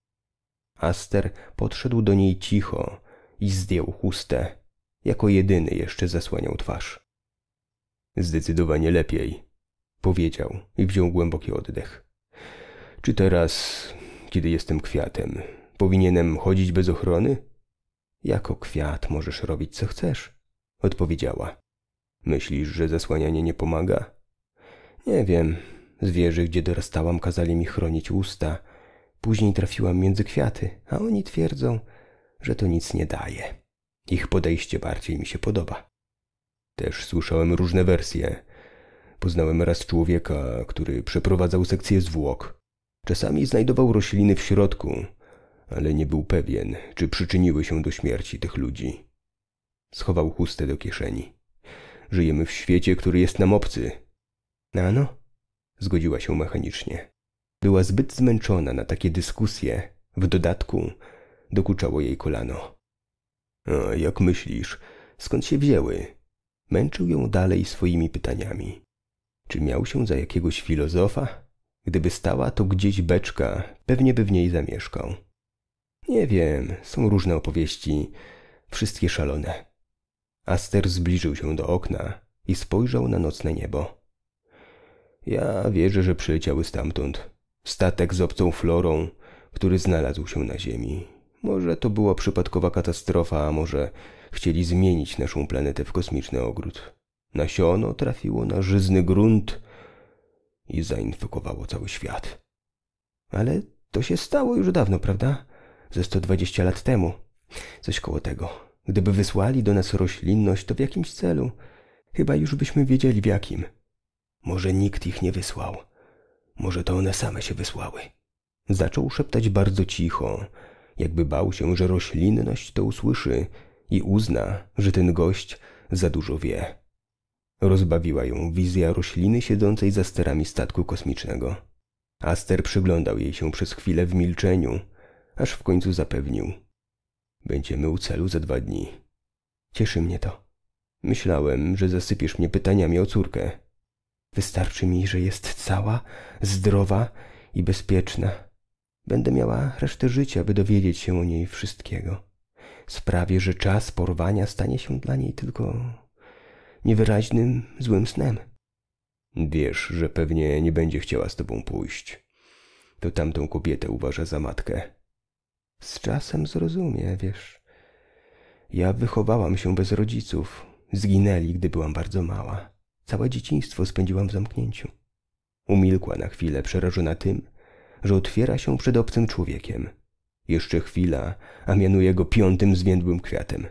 S1: Aster podszedł do niej cicho i zdjął chustę. Jako jedyny jeszcze zasłaniał twarz. Zdecydowanie lepiej, powiedział i wziął głęboki oddech. Czy teraz, kiedy jestem kwiatem, powinienem chodzić bez ochrony? Jako kwiat możesz robić co chcesz, odpowiedziała. Myślisz, że zasłanianie nie pomaga? Nie wiem. Zwierzy, gdzie dorastałam, kazali mi chronić usta. Później trafiłam między kwiaty, a oni twierdzą, że to nic nie daje. Ich podejście bardziej mi się podoba. Też słyszałem różne wersje. Poznałem raz człowieka, który przeprowadzał sekcję zwłok. Czasami znajdował rośliny w środku, ale nie był pewien, czy przyczyniły się do śmierci tych ludzi. Schował chustę do kieszeni. Żyjemy w świecie, który jest nam obcy. Ano? No, zgodziła się mechanicznie. Była zbyt zmęczona na takie dyskusje. W dodatku dokuczało jej kolano. A jak myślisz, skąd się wzięły? Męczył ją dalej swoimi pytaniami. Czy miał się za jakiegoś filozofa? Gdyby stała to gdzieś beczka, pewnie by w niej zamieszkał. Nie wiem, są różne opowieści, wszystkie szalone. Aster zbliżył się do okna i spojrzał na nocne niebo. Ja wierzę, że przyleciały stamtąd. Statek z obcą florą, który znalazł się na ziemi. Może to była przypadkowa katastrofa, a może chcieli zmienić naszą planetę w kosmiczny ogród. Nasiono trafiło na żyzny grunt i zainfekowało cały świat. Ale to się stało już dawno, prawda? ze 120 lat temu. Coś koło tego. Gdyby wysłali do nas roślinność, to w jakimś celu. Chyba już byśmy wiedzieli w jakim. Może nikt ich nie wysłał. Może to one same się wysłały. Zaczął szeptać bardzo cicho, jakby bał się, że roślinność to usłyszy i uzna, że ten gość za dużo wie. Rozbawiła ją wizja rośliny siedzącej za sterami statku kosmicznego. Aster przyglądał jej się przez chwilę w milczeniu – aż w końcu zapewnił. Będziemy u celu za dwa dni. Cieszy mnie to. Myślałem, że zasypiesz mnie pytaniami o córkę. Wystarczy mi, że jest cała, zdrowa i bezpieczna. Będę miała resztę życia, by dowiedzieć się o niej wszystkiego. Sprawię, że czas porwania stanie się dla niej tylko niewyraźnym, złym snem. Wiesz, że pewnie nie będzie chciała z tobą pójść. To tamtą kobietę uważa za matkę. Z czasem zrozumie, wiesz. Ja wychowałam się bez rodziców. Zginęli, gdy byłam bardzo mała. Całe dzieciństwo spędziłam w zamknięciu. Umilkła na chwilę, przerażona tym, że otwiera się przed obcym człowiekiem. Jeszcze chwila, a mianuję go piątym zwiędłym kwiatem.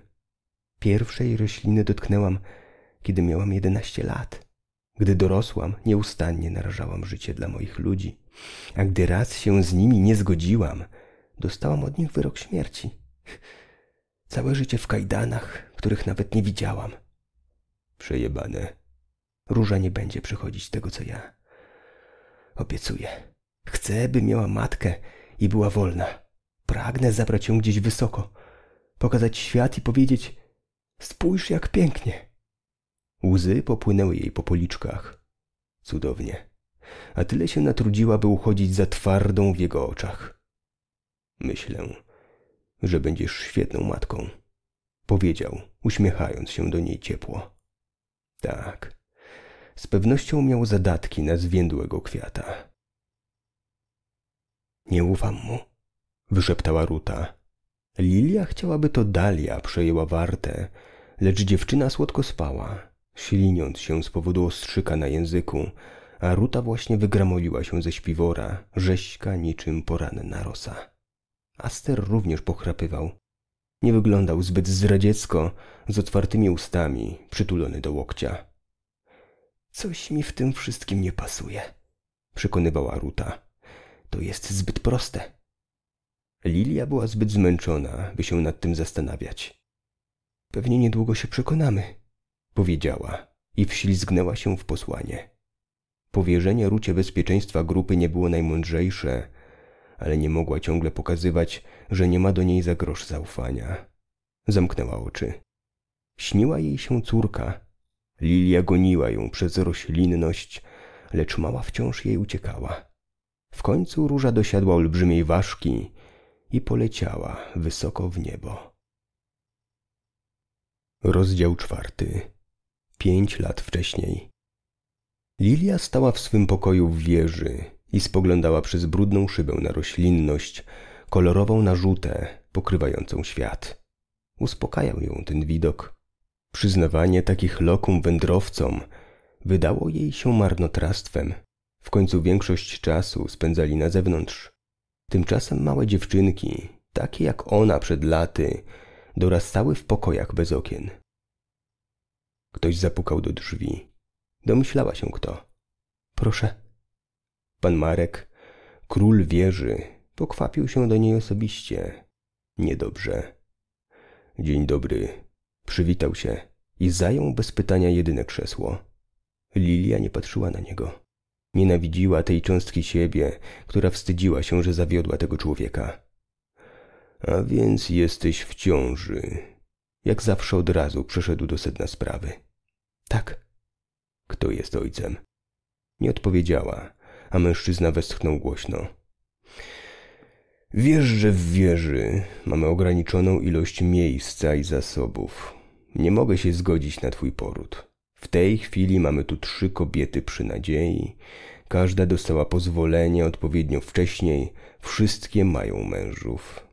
S1: Pierwszej rośliny dotknęłam, kiedy miałam jedenaście lat. Gdy dorosłam, nieustannie narażałam życie dla moich ludzi, a gdy raz się z nimi nie zgodziłam – dostałam od nich wyrok śmierci. Całe życie w kajdanach, których nawet nie widziałam. Przejebane. Róża nie będzie przychodzić tego, co ja. Obiecuję. Chcę, by miała matkę i była wolna. Pragnę zabrać ją gdzieś wysoko, pokazać świat i powiedzieć: Spójrz, jak pięknie. Łzy popłynęły jej po policzkach. Cudownie. A tyle się natrudziła, by uchodzić za twardą w jego oczach. Myślę, że będziesz świetną matką. Powiedział, uśmiechając się do niej ciepło. Tak, z pewnością miał zadatki na zwiędłego kwiata. Nie ufam mu, wyszeptała Ruta. Lilia chciałaby to Dalia przejęła wartę, lecz dziewczyna słodko spała, śliniąc się z powodu ostrzyka na języku, a Ruta właśnie wygramoliła się ze śpiwora, rześka niczym poranna rosa. Aster również pochrapywał. Nie wyglądał zbyt zdradziecko, z otwartymi ustami, przytulony do łokcia. Coś mi w tym wszystkim nie pasuje, przekonywała Ruta. To jest zbyt proste. Lilia była zbyt zmęczona, by się nad tym zastanawiać. Pewnie niedługo się przekonamy, powiedziała i wślizgnęła się w posłanie. Powierzenie Rucie bezpieczeństwa grupy nie było najmądrzejsze, ale nie mogła ciągle pokazywać, że nie ma do niej za grosz zaufania. Zamknęła oczy. Śniła jej się córka. Lilia goniła ją przez roślinność, lecz mała wciąż jej uciekała. W końcu róża dosiadła olbrzymiej ważki i poleciała wysoko w niebo. Rozdział czwarty. Pięć lat wcześniej. Lilia stała w swym pokoju w wieży, i spoglądała przez brudną szybę na roślinność, kolorową narzutę pokrywającą świat. Uspokajał ją ten widok. Przyznawanie takich lokum wędrowcom wydało jej się marnotrawstwem. W końcu większość czasu spędzali na zewnątrz. Tymczasem małe dziewczynki, takie jak ona przed laty, dorastały w pokojach bez okien. Ktoś zapukał do drzwi. Domyślała się kto. Proszę, Pan Marek, król wieży, pokwapił się do niej osobiście. Niedobrze. Dzień dobry. Przywitał się i zajął bez pytania jedyne krzesło. Lilia nie patrzyła na niego. Nienawidziła tej cząstki siebie, która wstydziła się, że zawiodła tego człowieka. A więc jesteś w ciąży. Jak zawsze od razu przeszedł do sedna sprawy. Tak. Kto jest ojcem? Nie odpowiedziała a mężczyzna westchnął głośno. Wiesz, że w wieży mamy ograniczoną ilość miejsca i zasobów. Nie mogę się zgodzić na twój poród. W tej chwili mamy tu trzy kobiety przy nadziei. Każda dostała pozwolenie odpowiednio wcześniej. Wszystkie mają mężów.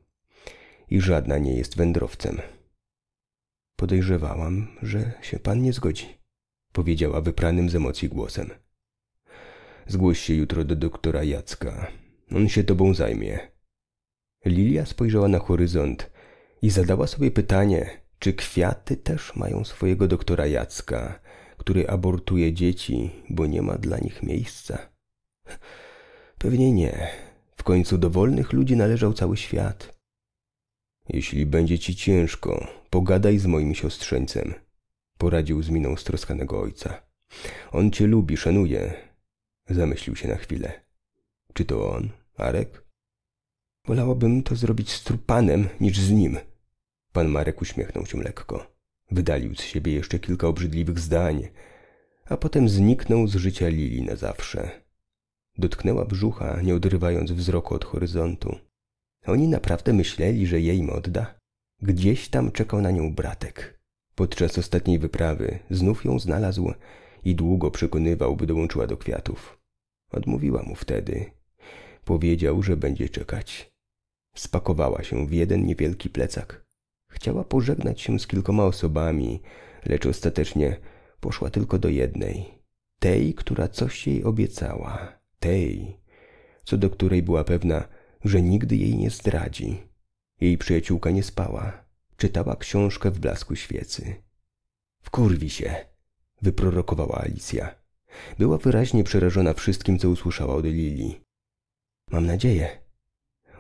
S1: I żadna nie jest wędrowcem. Podejrzewałam, że się pan nie zgodzi, powiedziała wypranym z emocji głosem. Zgłoś się jutro do doktora Jacka. On się tobą zajmie. Lilia spojrzała na horyzont i zadała sobie pytanie, czy kwiaty też mają swojego doktora Jacka, który abortuje dzieci, bo nie ma dla nich miejsca. Pewnie nie. W końcu do wolnych ludzi należał cały świat. Jeśli będzie ci ciężko, pogadaj z moim siostrzeńcem, poradził z miną stroskanego ojca. On cię lubi, szanuje, Zamyślił się na chwilę. Czy to on, Arek? Wolałabym to zrobić z trupanem niż z nim. Pan Marek uśmiechnął się lekko. Wydalił z siebie jeszcze kilka obrzydliwych zdań, a potem zniknął z życia Lili na zawsze. Dotknęła brzucha, nie odrywając wzroku od horyzontu. Oni naprawdę myśleli, że jej odda? Gdzieś tam czekał na nią bratek. Podczas ostatniej wyprawy znów ją znalazł i długo przekonywał, by dołączyła do kwiatów. Odmówiła mu wtedy. Powiedział, że będzie czekać. Spakowała się w jeden niewielki plecak. Chciała pożegnać się z kilkoma osobami, lecz ostatecznie poszła tylko do jednej. Tej, która coś jej obiecała. Tej, co do której była pewna, że nigdy jej nie zdradzi. Jej przyjaciółka nie spała. Czytała książkę w blasku świecy. Wkurwi się, wyprorokowała Alicja. Była wyraźnie przerażona wszystkim, co usłyszała od Lili. Mam nadzieję.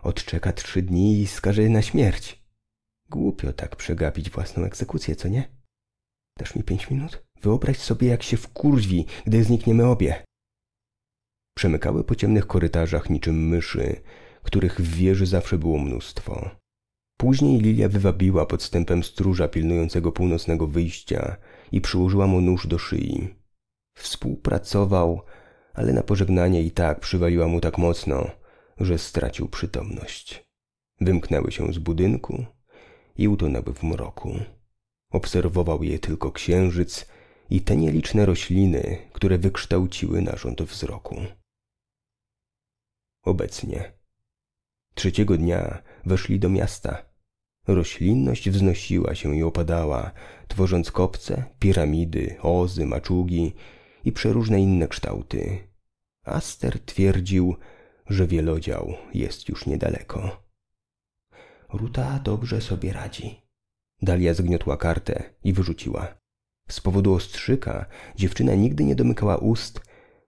S1: Odczeka trzy dni i skaże na śmierć. Głupio tak przegapić własną egzekucję, co nie? Dasz mi pięć minut? Wyobraź sobie, jak się wkurwi, gdy znikniemy obie. Przemykały po ciemnych korytarzach niczym myszy, których w wieży zawsze było mnóstwo. Później Lilia wywabiła podstępem stróża pilnującego północnego wyjścia i przyłożyła mu nóż do szyi. Współpracował, ale na pożegnanie i tak przywaliła mu tak mocno, że stracił przytomność. Wymknęły się z budynku i utonęły w mroku. Obserwował je tylko księżyc i te nieliczne rośliny, które wykształciły narząd wzroku. Obecnie. Trzeciego dnia weszli do miasta. Roślinność wznosiła się i opadała, tworząc kopce, piramidy, ozy, maczugi i przeróżne inne kształty. Aster twierdził, że wielodział jest już niedaleko. Ruta dobrze sobie radzi. Dalia zgniotła kartę i wyrzuciła. Z powodu ostrzyka dziewczyna nigdy nie domykała ust,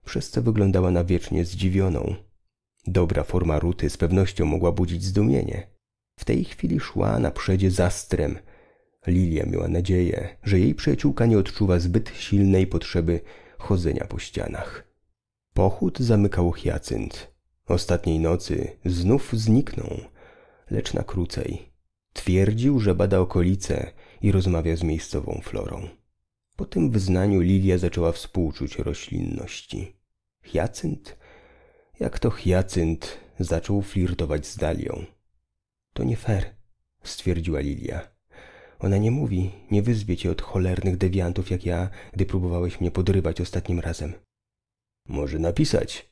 S1: przez co wyglądała na wiecznie zdziwioną. Dobra forma Ruty z pewnością mogła budzić zdumienie. W tej chwili szła na przedzie zastrem. Lilia miała nadzieję, że jej przyjaciółka nie odczuwa zbyt silnej potrzeby chodzenia po ścianach. Pochód zamykał Hyacynt. Ostatniej nocy znów zniknął, lecz na krócej. Twierdził, że bada okolice i rozmawia z miejscową florą. Po tym wyznaniu Lilia zaczęła współczuć roślinności. Hyacynt? Jak to Hyacynt zaczął flirtować z Dalią? To nie fair, stwierdziła Lilia. Ona nie mówi, nie wyzwie cię od cholernych dewiantów jak ja, gdy próbowałeś mnie podrywać ostatnim razem. Może napisać.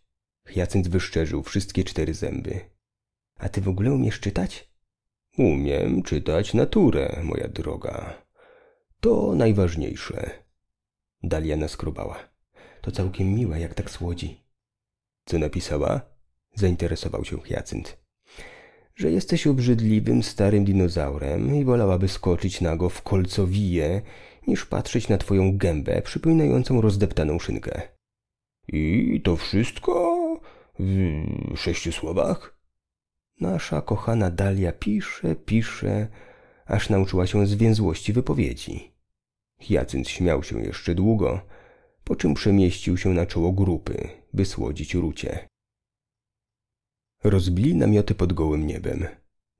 S1: Hyacynt wyszczerzył wszystkie cztery zęby. A ty w ogóle umiesz czytać? Umiem czytać naturę, moja droga. To najważniejsze. Daliana skrubała. To całkiem miłe, jak tak słodzi. Co napisała? Zainteresował się Hyacynt że jesteś obrzydliwym starym dinozaurem i wolałaby skoczyć nago w kolcowiję, niż patrzeć na twoją gębę przypominającą rozdeptaną szynkę. I to wszystko w sześciu słowach? Nasza kochana Dalia pisze, pisze, aż nauczyła się zwięzłości wypowiedzi. Jacynt śmiał się jeszcze długo, po czym przemieścił się na czoło grupy, by słodzić rucie. Rozbili namioty pod gołym niebem.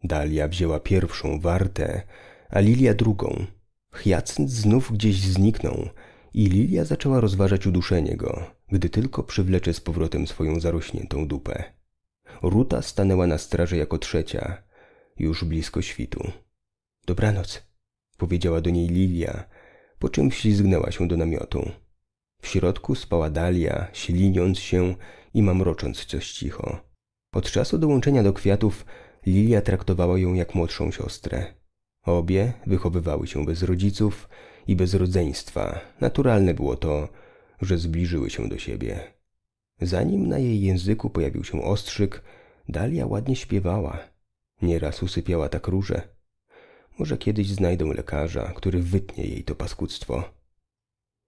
S1: Dalia wzięła pierwszą wartę, a Lilia drugą. Hyacynt znów gdzieś zniknął i Lilia zaczęła rozważać uduszenie go, gdy tylko przywlecze z powrotem swoją zarośniętą dupę. Ruta stanęła na straży jako trzecia, już blisko świtu. Dobranoc, powiedziała do niej Lilia, po czym ślizgnęła się do namiotu. W środku spała Dalia, śliniąc się i mamrocząc coś cicho. Od czasu dołączenia do kwiatów Lilia traktowała ją jak młodszą siostrę. Obie wychowywały się bez rodziców i bez rodzeństwa. Naturalne było to, że zbliżyły się do siebie. Zanim na jej języku pojawił się ostrzyk, Dalia ładnie śpiewała. Nieraz usypiała tak róże. Może kiedyś znajdą lekarza, który wytnie jej to paskudztwo.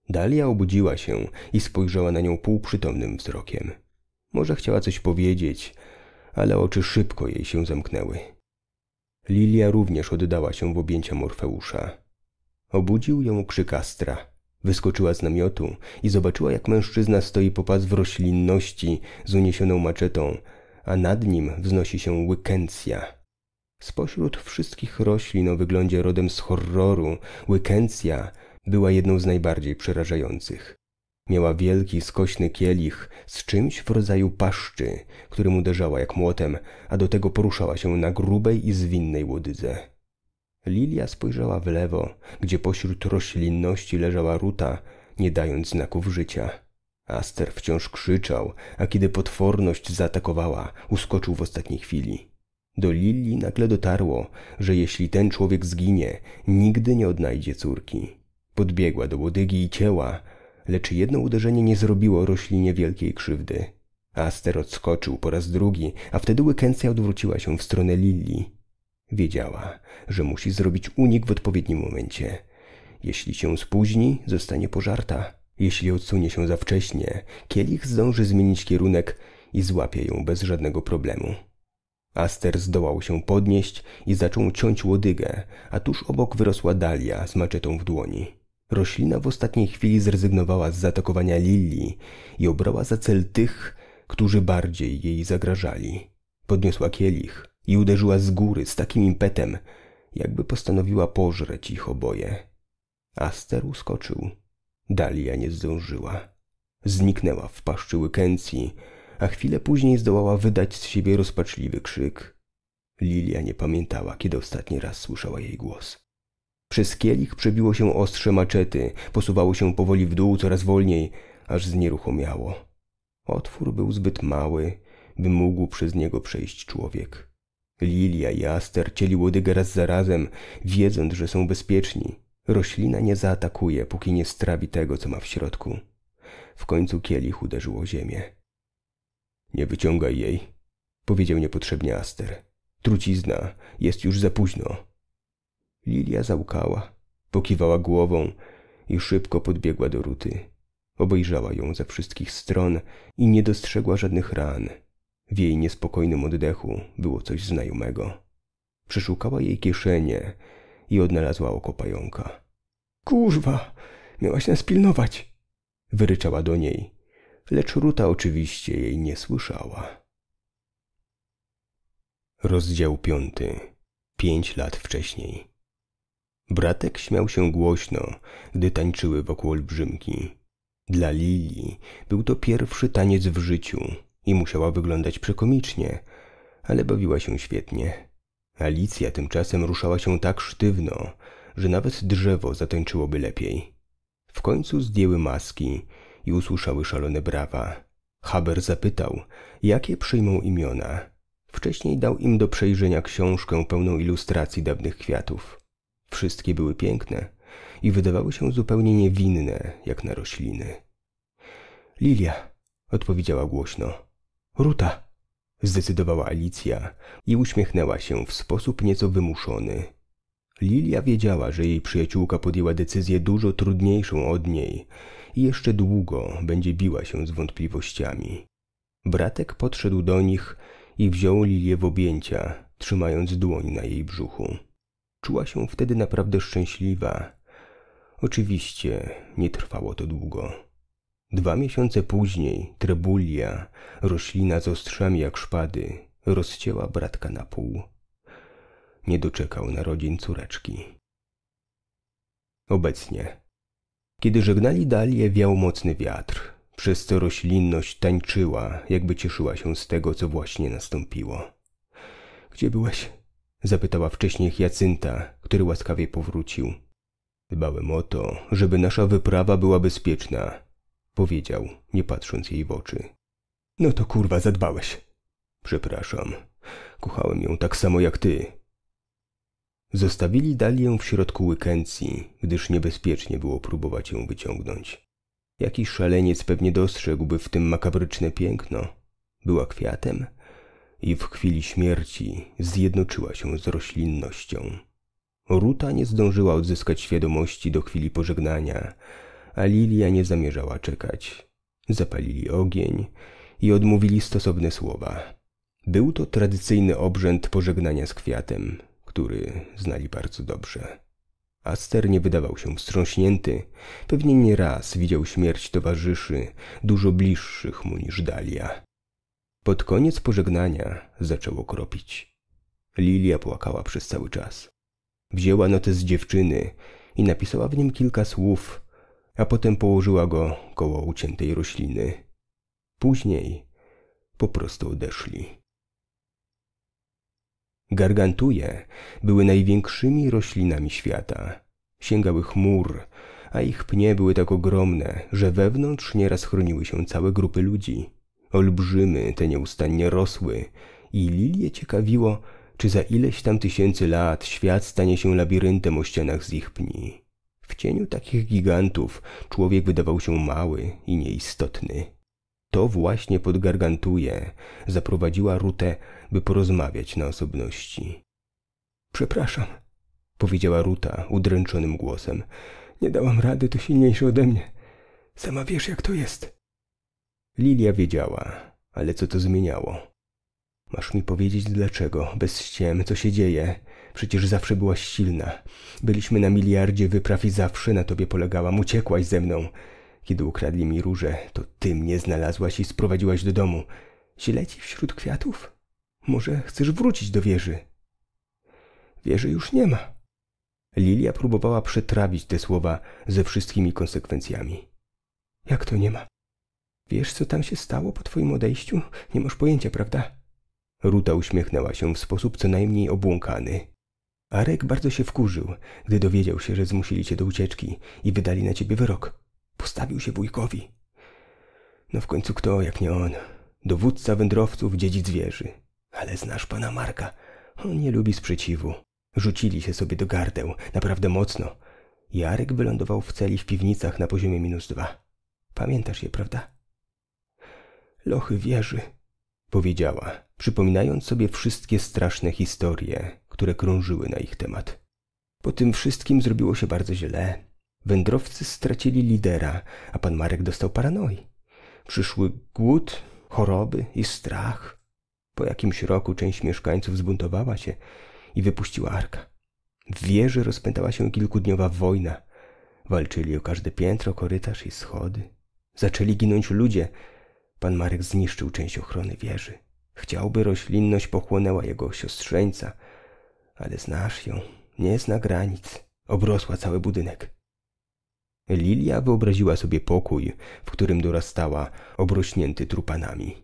S1: Dalia obudziła się i spojrzała na nią półprzytomnym wzrokiem. Może chciała coś powiedzieć, ale oczy szybko jej się zamknęły. Lilia również oddała się w objęcia Morfeusza. Obudził ją krzyk Astra. Wyskoczyła z namiotu i zobaczyła, jak mężczyzna stoi pas w roślinności z uniesioną maczetą, a nad nim wznosi się łykencja. Spośród wszystkich roślin o wyglądzie rodem z horroru, łykencja była jedną z najbardziej przerażających. Miała wielki, skośny kielich z czymś w rodzaju paszczy, którym uderzała jak młotem, a do tego poruszała się na grubej i zwinnej łodydze. Lilia spojrzała w lewo, gdzie pośród roślinności leżała ruta, nie dając znaków życia. Aster wciąż krzyczał, a kiedy potworność zaatakowała, uskoczył w ostatniej chwili. Do Lili nagle dotarło, że jeśli ten człowiek zginie, nigdy nie odnajdzie córki. Podbiegła do łodygi i cięła, lecz jedno uderzenie nie zrobiło roślinie wielkiej krzywdy. Aster odskoczył po raz drugi, a wtedy Łykencja odwróciła się w stronę Lili. Wiedziała, że musi zrobić unik w odpowiednim momencie. Jeśli się spóźni, zostanie pożarta. Jeśli odsunie się za wcześnie, kielich zdąży zmienić kierunek i złapie ją bez żadnego problemu. Aster zdołał się podnieść i zaczął ciąć łodygę, a tuż obok wyrosła Dalia z maczetą w dłoni. Roślina w ostatniej chwili zrezygnowała z zaatakowania Lili i obrała za cel tych, którzy bardziej jej zagrażali. Podniosła kielich i uderzyła z góry z takim impetem, jakby postanowiła pożreć ich oboje. Aster uskoczył. Dalia nie zdążyła. Zniknęła w paszczy Łykencji, a chwilę później zdołała wydać z siebie rozpaczliwy krzyk. Lilia nie pamiętała, kiedy ostatni raz słyszała jej głos. Przez kielich przebiło się ostrze maczety, posuwało się powoli w dół coraz wolniej, aż znieruchomiało. Otwór był zbyt mały, by mógł przez niego przejść człowiek. Lilia i Aster cieli łodygę raz za razem, wiedząc, że są bezpieczni. Roślina nie zaatakuje, póki nie strawi tego, co ma w środku. W końcu kielich uderzył o ziemię. Nie wyciągaj jej, powiedział niepotrzebnie Aster. Trucizna, jest już za późno. Lilia załkała, pokiwała głową i szybko podbiegła do Ruty. Obejrzała ją ze wszystkich stron i nie dostrzegła żadnych ran. W jej niespokojnym oddechu było coś znajomego. Przeszukała jej kieszenie i odnalazła oko pająka. Kurwa, miałaś nas pilnować! Wyryczała do niej, lecz Ruta oczywiście jej nie słyszała. Rozdział piąty. Pięć lat wcześniej. Bratek śmiał się głośno, gdy tańczyły wokół olbrzymki. Dla Lili był to pierwszy taniec w życiu i musiała wyglądać przekomicznie, ale bawiła się świetnie. Alicja tymczasem ruszała się tak sztywno, że nawet drzewo zatańczyłoby lepiej. W końcu zdjęły maski i usłyszały szalone brawa. Haber zapytał, jakie przyjmą imiona. Wcześniej dał im do przejrzenia książkę pełną ilustracji dawnych kwiatów. Wszystkie były piękne i wydawały się zupełnie niewinne, jak na rośliny. Lilia, odpowiedziała głośno. Ruta, zdecydowała Alicja i uśmiechnęła się w sposób nieco wymuszony. Lilia wiedziała, że jej przyjaciółka podjęła decyzję dużo trudniejszą od niej i jeszcze długo będzie biła się z wątpliwościami. Bratek podszedł do nich i wziął Lilię w objęcia, trzymając dłoń na jej brzuchu. Czuła się wtedy naprawdę szczęśliwa. Oczywiście nie trwało to długo. Dwa miesiące później trebulia, roślina z ostrzami jak szpady, rozcięła bratka na pół. Nie doczekał narodzin córeczki. Obecnie. Kiedy żegnali dalię, wiał mocny wiatr, przez co roślinność tańczyła, jakby cieszyła się z tego, co właśnie nastąpiło. Gdzie byłaś? Zapytała wcześniej Hyacynta, który łaskawie powrócił. Dbałem o to, żeby nasza wyprawa była bezpieczna. Powiedział, nie patrząc jej w oczy. No to kurwa zadbałeś. Przepraszam. Kochałem ją tak samo jak ty. Zostawili Dalię w środku łykencji, gdyż niebezpiecznie było próbować ją wyciągnąć. Jakiś szaleniec pewnie dostrzegłby w tym makabryczne piękno. Była kwiatem, i w chwili śmierci zjednoczyła się z roślinnością. Ruta nie zdążyła odzyskać świadomości do chwili pożegnania, a Lilia nie zamierzała czekać. Zapalili ogień i odmówili stosowne słowa. Był to tradycyjny obrzęd pożegnania z kwiatem, który znali bardzo dobrze. Aster nie wydawał się wstrząśnięty. Pewnie nie raz widział śmierć towarzyszy, dużo bliższych mu niż Dalia. Pod koniec pożegnania zaczęło kropić. Lilia płakała przez cały czas. Wzięła notes z dziewczyny i napisała w nim kilka słów, a potem położyła go koło uciętej rośliny. Później po prostu odeszli. Gargantuje były największymi roślinami świata. Sięgały chmur, a ich pnie były tak ogromne, że wewnątrz nieraz chroniły się całe grupy ludzi. Olbrzymy te nieustannie rosły i Lilię ciekawiło, czy za ileś tam tysięcy lat świat stanie się labiryntem o ścianach z ich pni. W cieniu takich gigantów człowiek wydawał się mały i nieistotny. To właśnie pod Gargantuje zaprowadziła Rutę, by porozmawiać na osobności. Przepraszam, powiedziała Ruta udręczonym głosem. Nie dałam rady, to silniejsze ode mnie. Sama wiesz, jak to jest. Lilia wiedziała, ale co to zmieniało? Masz mi powiedzieć dlaczego, bez ściem, co się dzieje. Przecież zawsze byłaś silna. Byliśmy na miliardzie wypraw i zawsze na tobie polegałam. Uciekłaś ze mną. Kiedy ukradli mi róże, to ty mnie znalazłaś i sprowadziłaś do domu. Źle ci wśród kwiatów? Może chcesz wrócić do wieży? Wieży już nie ma. Lilia próbowała przetrawić te słowa ze wszystkimi konsekwencjami. Jak to nie ma? Wiesz, co tam się stało po twoim odejściu? Nie masz pojęcia, prawda? Ruta uśmiechnęła się w sposób co najmniej obłąkany. Arek bardzo się wkurzył, gdy dowiedział się, że zmusili cię do ucieczki i wydali na ciebie wyrok. Postawił się wujkowi. No w końcu kto, jak nie on? Dowódca wędrowców, dziedzic wieży. Ale znasz pana Marka. On nie lubi sprzeciwu. Rzucili się sobie do gardeł, naprawdę mocno. Jarek wylądował w celi w piwnicach na poziomie minus dwa. Pamiętasz je, prawda? Lochy wieży, powiedziała, przypominając sobie wszystkie straszne historie, które krążyły na ich temat. Po tym wszystkim zrobiło się bardzo źle. Wędrowcy stracili lidera, a pan Marek dostał paranoi. Przyszły głód, choroby i strach. Po jakimś roku część mieszkańców zbuntowała się i wypuściła arka. W wieży rozpętała się kilkudniowa wojna. Walczyli o każde piętro, korytarz i schody. Zaczęli ginąć ludzie, Pan Marek zniszczył część ochrony wieży. Chciałby roślinność pochłonęła jego siostrzeńca, ale znasz ją, nie zna granic. Obrosła cały budynek. Lilia wyobraziła sobie pokój, w którym dorastała, obrośnięty trupanami.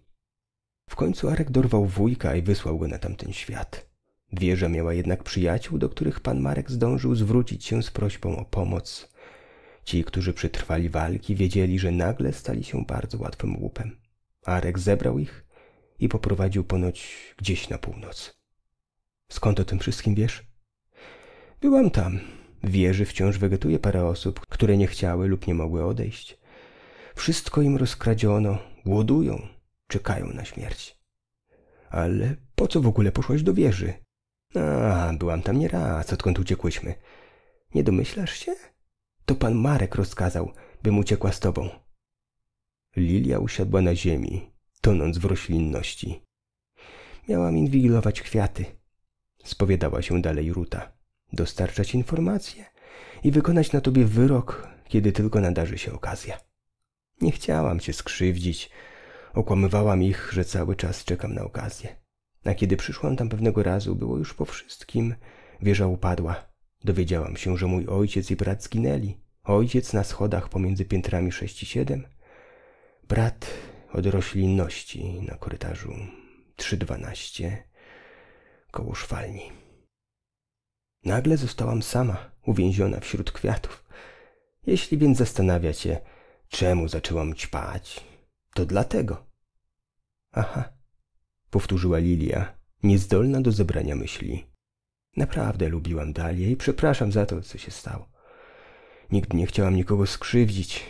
S1: W końcu Arek dorwał wujka i wysłał go na tamten świat. Wieża miała jednak przyjaciół, do których pan Marek zdążył zwrócić się z prośbą o pomoc. Ci, którzy przetrwali walki, wiedzieli, że nagle stali się bardzo łatwym łupem. Arek zebrał ich i poprowadził ponoć gdzieś na północ. Skąd o tym wszystkim wiesz? Byłam tam. W wieży wciąż wegetuje parę osób, które nie chciały lub nie mogły odejść. Wszystko im rozkradziono, głodują, czekają na śmierć. Ale po co w ogóle poszłaś do wieży? A, byłam tam nie raz, odkąd uciekłyśmy. Nie domyślasz się? To pan Marek rozkazał, bym uciekła z tobą. Lilia usiadła na ziemi, tonąc w roślinności. Miałam inwigilować kwiaty, spowiadała się dalej Ruta, dostarczać informacje i wykonać na tobie wyrok, kiedy tylko nadarzy się okazja. Nie chciałam cię skrzywdzić, okłamywałam ich, że cały czas czekam na okazję. A kiedy przyszłam tam pewnego razu, było już po wszystkim, wieża upadła. Dowiedziałam się, że mój ojciec i brat zginęli. Ojciec na schodach pomiędzy piętrami sześć i siedem, Brat od roślinności na korytarzu 312 koło szwalni. Nagle zostałam sama, uwięziona wśród kwiatów. Jeśli więc zastanawiacie, czemu zaczęłam ćpać, to dlatego. Aha, powtórzyła Lilia, niezdolna do zebrania myśli. Naprawdę lubiłam Dalię i przepraszam za to, co się stało. Nigdy nie chciałam nikogo skrzywdzić,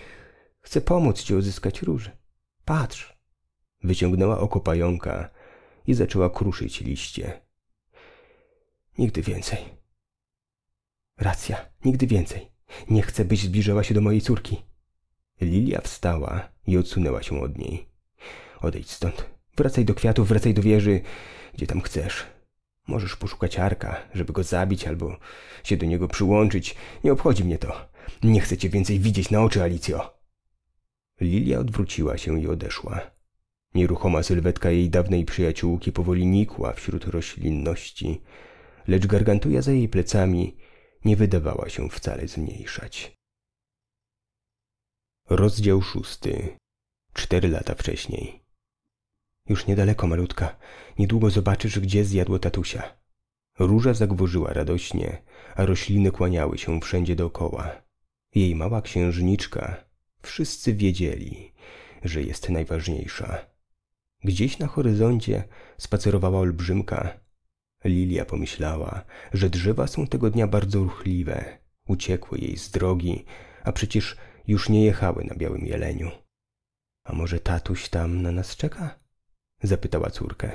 S1: Chcę pomóc ci odzyskać róże. Patrz. Wyciągnęła oko pająka i zaczęła kruszyć liście. Nigdy więcej. Racja, nigdy więcej. Nie chcę, byś zbliżała się do mojej córki. Lilia wstała i odsunęła się od niej. Odejdź stąd. Wracaj do kwiatów, wracaj do wieży, gdzie tam chcesz. Możesz poszukać Arka, żeby go zabić albo się do niego przyłączyć. Nie obchodzi mnie to. Nie chcę cię więcej widzieć na oczy, Alicjo. Lilia odwróciła się i odeszła. Nieruchoma sylwetka jej dawnej przyjaciółki powoli nikła wśród roślinności, lecz gargantuja za jej plecami nie wydawała się wcale zmniejszać. Rozdział szósty. Cztery lata wcześniej. Już niedaleko, malutka. Niedługo zobaczysz, gdzie zjadło tatusia. Róża zagwożyła radośnie, a rośliny kłaniały się wszędzie dookoła. Jej mała księżniczka Wszyscy wiedzieli, że jest najważniejsza. Gdzieś na horyzoncie spacerowała olbrzymka. Lilia pomyślała, że drzewa są tego dnia bardzo ruchliwe. Uciekły jej z drogi, a przecież już nie jechały na białym jeleniu. A może tatuś tam na nas czeka? Zapytała córkę.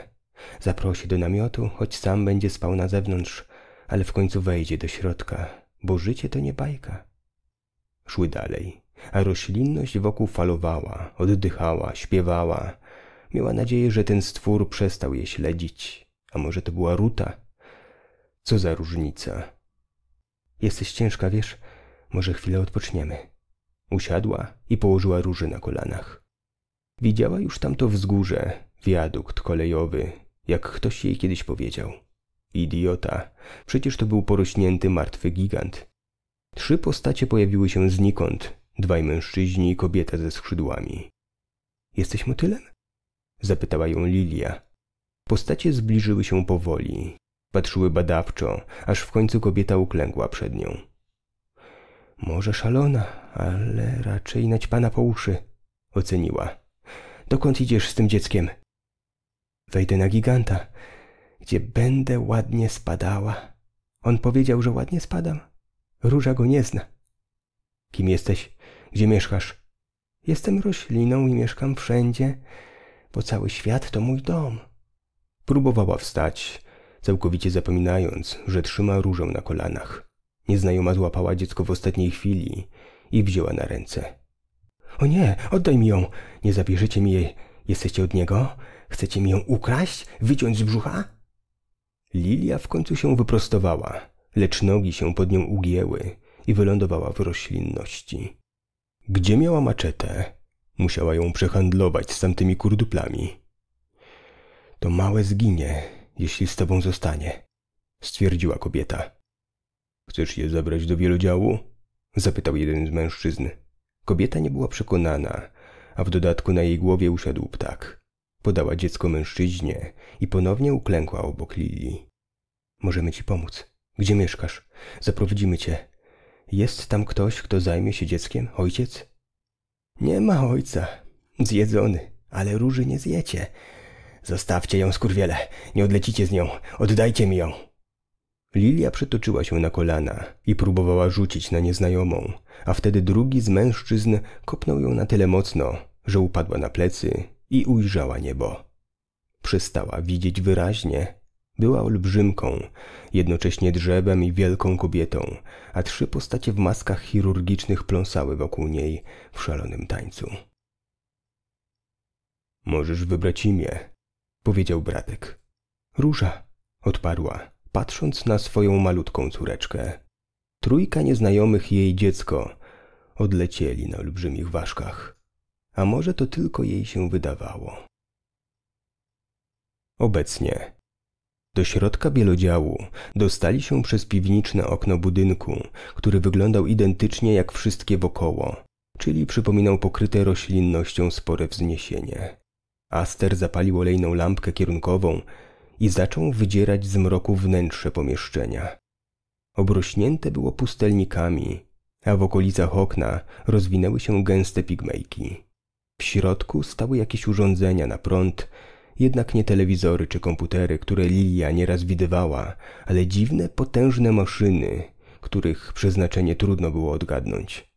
S1: Zaprosi do namiotu, choć sam będzie spał na zewnątrz, ale w końcu wejdzie do środka, bo życie to nie bajka. Szły dalej a roślinność wokół falowała, oddychała, śpiewała. Miała nadzieję, że ten stwór przestał je śledzić. A może to była ruta? Co za różnica. Jesteś ciężka, wiesz? Może chwilę odpoczniemy. Usiadła i położyła róży na kolanach. Widziała już tamto wzgórze, wiadukt kolejowy, jak ktoś jej kiedyś powiedział. Idiota, przecież to był porośnięty martwy gigant. Trzy postacie pojawiły się znikąd, Dwaj mężczyźni i kobieta ze skrzydłami. Jesteś motylem? Zapytała ją Lilia. Postacie zbliżyły się powoli. Patrzyły badawczo, aż w końcu kobieta uklękła przed nią. Może szalona, ale raczej naćpana po uszy, oceniła. Dokąd idziesz z tym dzieckiem? Wejdę na giganta, gdzie będę ładnie spadała. On powiedział, że ładnie spadam. Róża go nie zna. Kim jesteś? Gdzie mieszkasz? Jestem rośliną i mieszkam wszędzie, bo cały świat to mój dom. Próbowała wstać, całkowicie zapominając, że trzyma różę na kolanach. Nieznajoma złapała dziecko w ostatniej chwili i wzięła na ręce. O nie, oddaj mi ją! Nie zabierzecie mi jej. Jesteście od niego? Chcecie mi ją ukraść? Wyciąć z brzucha? Lilia w końcu się wyprostowała, lecz nogi się pod nią ugięły i wylądowała w roślinności. Gdzie miała maczetę? Musiała ją przehandlować z tamtymi kurduplami. To małe zginie, jeśli z tobą zostanie, stwierdziła kobieta. Chcesz je zabrać do wielodziału? zapytał jeden z mężczyzn. Kobieta nie była przekonana, a w dodatku na jej głowie usiadł ptak. Podała dziecko mężczyźnie i ponownie uklękła obok Lili. Możemy ci pomóc. Gdzie mieszkasz? Zaprowadzimy cię. Jest tam ktoś, kto zajmie się dzieckiem? Ojciec? Nie ma ojca. Zjedzony, ale róży nie zjecie. Zostawcie ją, skurwiele. Nie odlecicie z nią. Oddajcie mi ją. Lilia przytoczyła się na kolana i próbowała rzucić na nieznajomą, a wtedy drugi z mężczyzn kopnął ją na tyle mocno, że upadła na plecy i ujrzała niebo. Przestała widzieć wyraźnie, była olbrzymką, jednocześnie drzewem i wielką kobietą, a trzy postacie w maskach chirurgicznych pląsały wokół niej w szalonym tańcu. Możesz wybrać imię, powiedział bratek. Róża, odparła, patrząc na swoją malutką córeczkę. Trójka nieznajomych i jej dziecko odlecieli na olbrzymich ważkach. A może to tylko jej się wydawało. Obecnie do środka bielodziału dostali się przez piwniczne okno budynku, który wyglądał identycznie jak wszystkie wokoło, czyli przypominał pokryte roślinnością spore wzniesienie. Aster zapalił olejną lampkę kierunkową i zaczął wydzierać z mroku wnętrze pomieszczenia. Obrośnięte było pustelnikami, a w okolicach okna rozwinęły się gęste pigmejki. W środku stały jakieś urządzenia na prąd, jednak nie telewizory czy komputery, które Lilia nieraz widywała, ale dziwne, potężne maszyny, których przeznaczenie trudno było odgadnąć.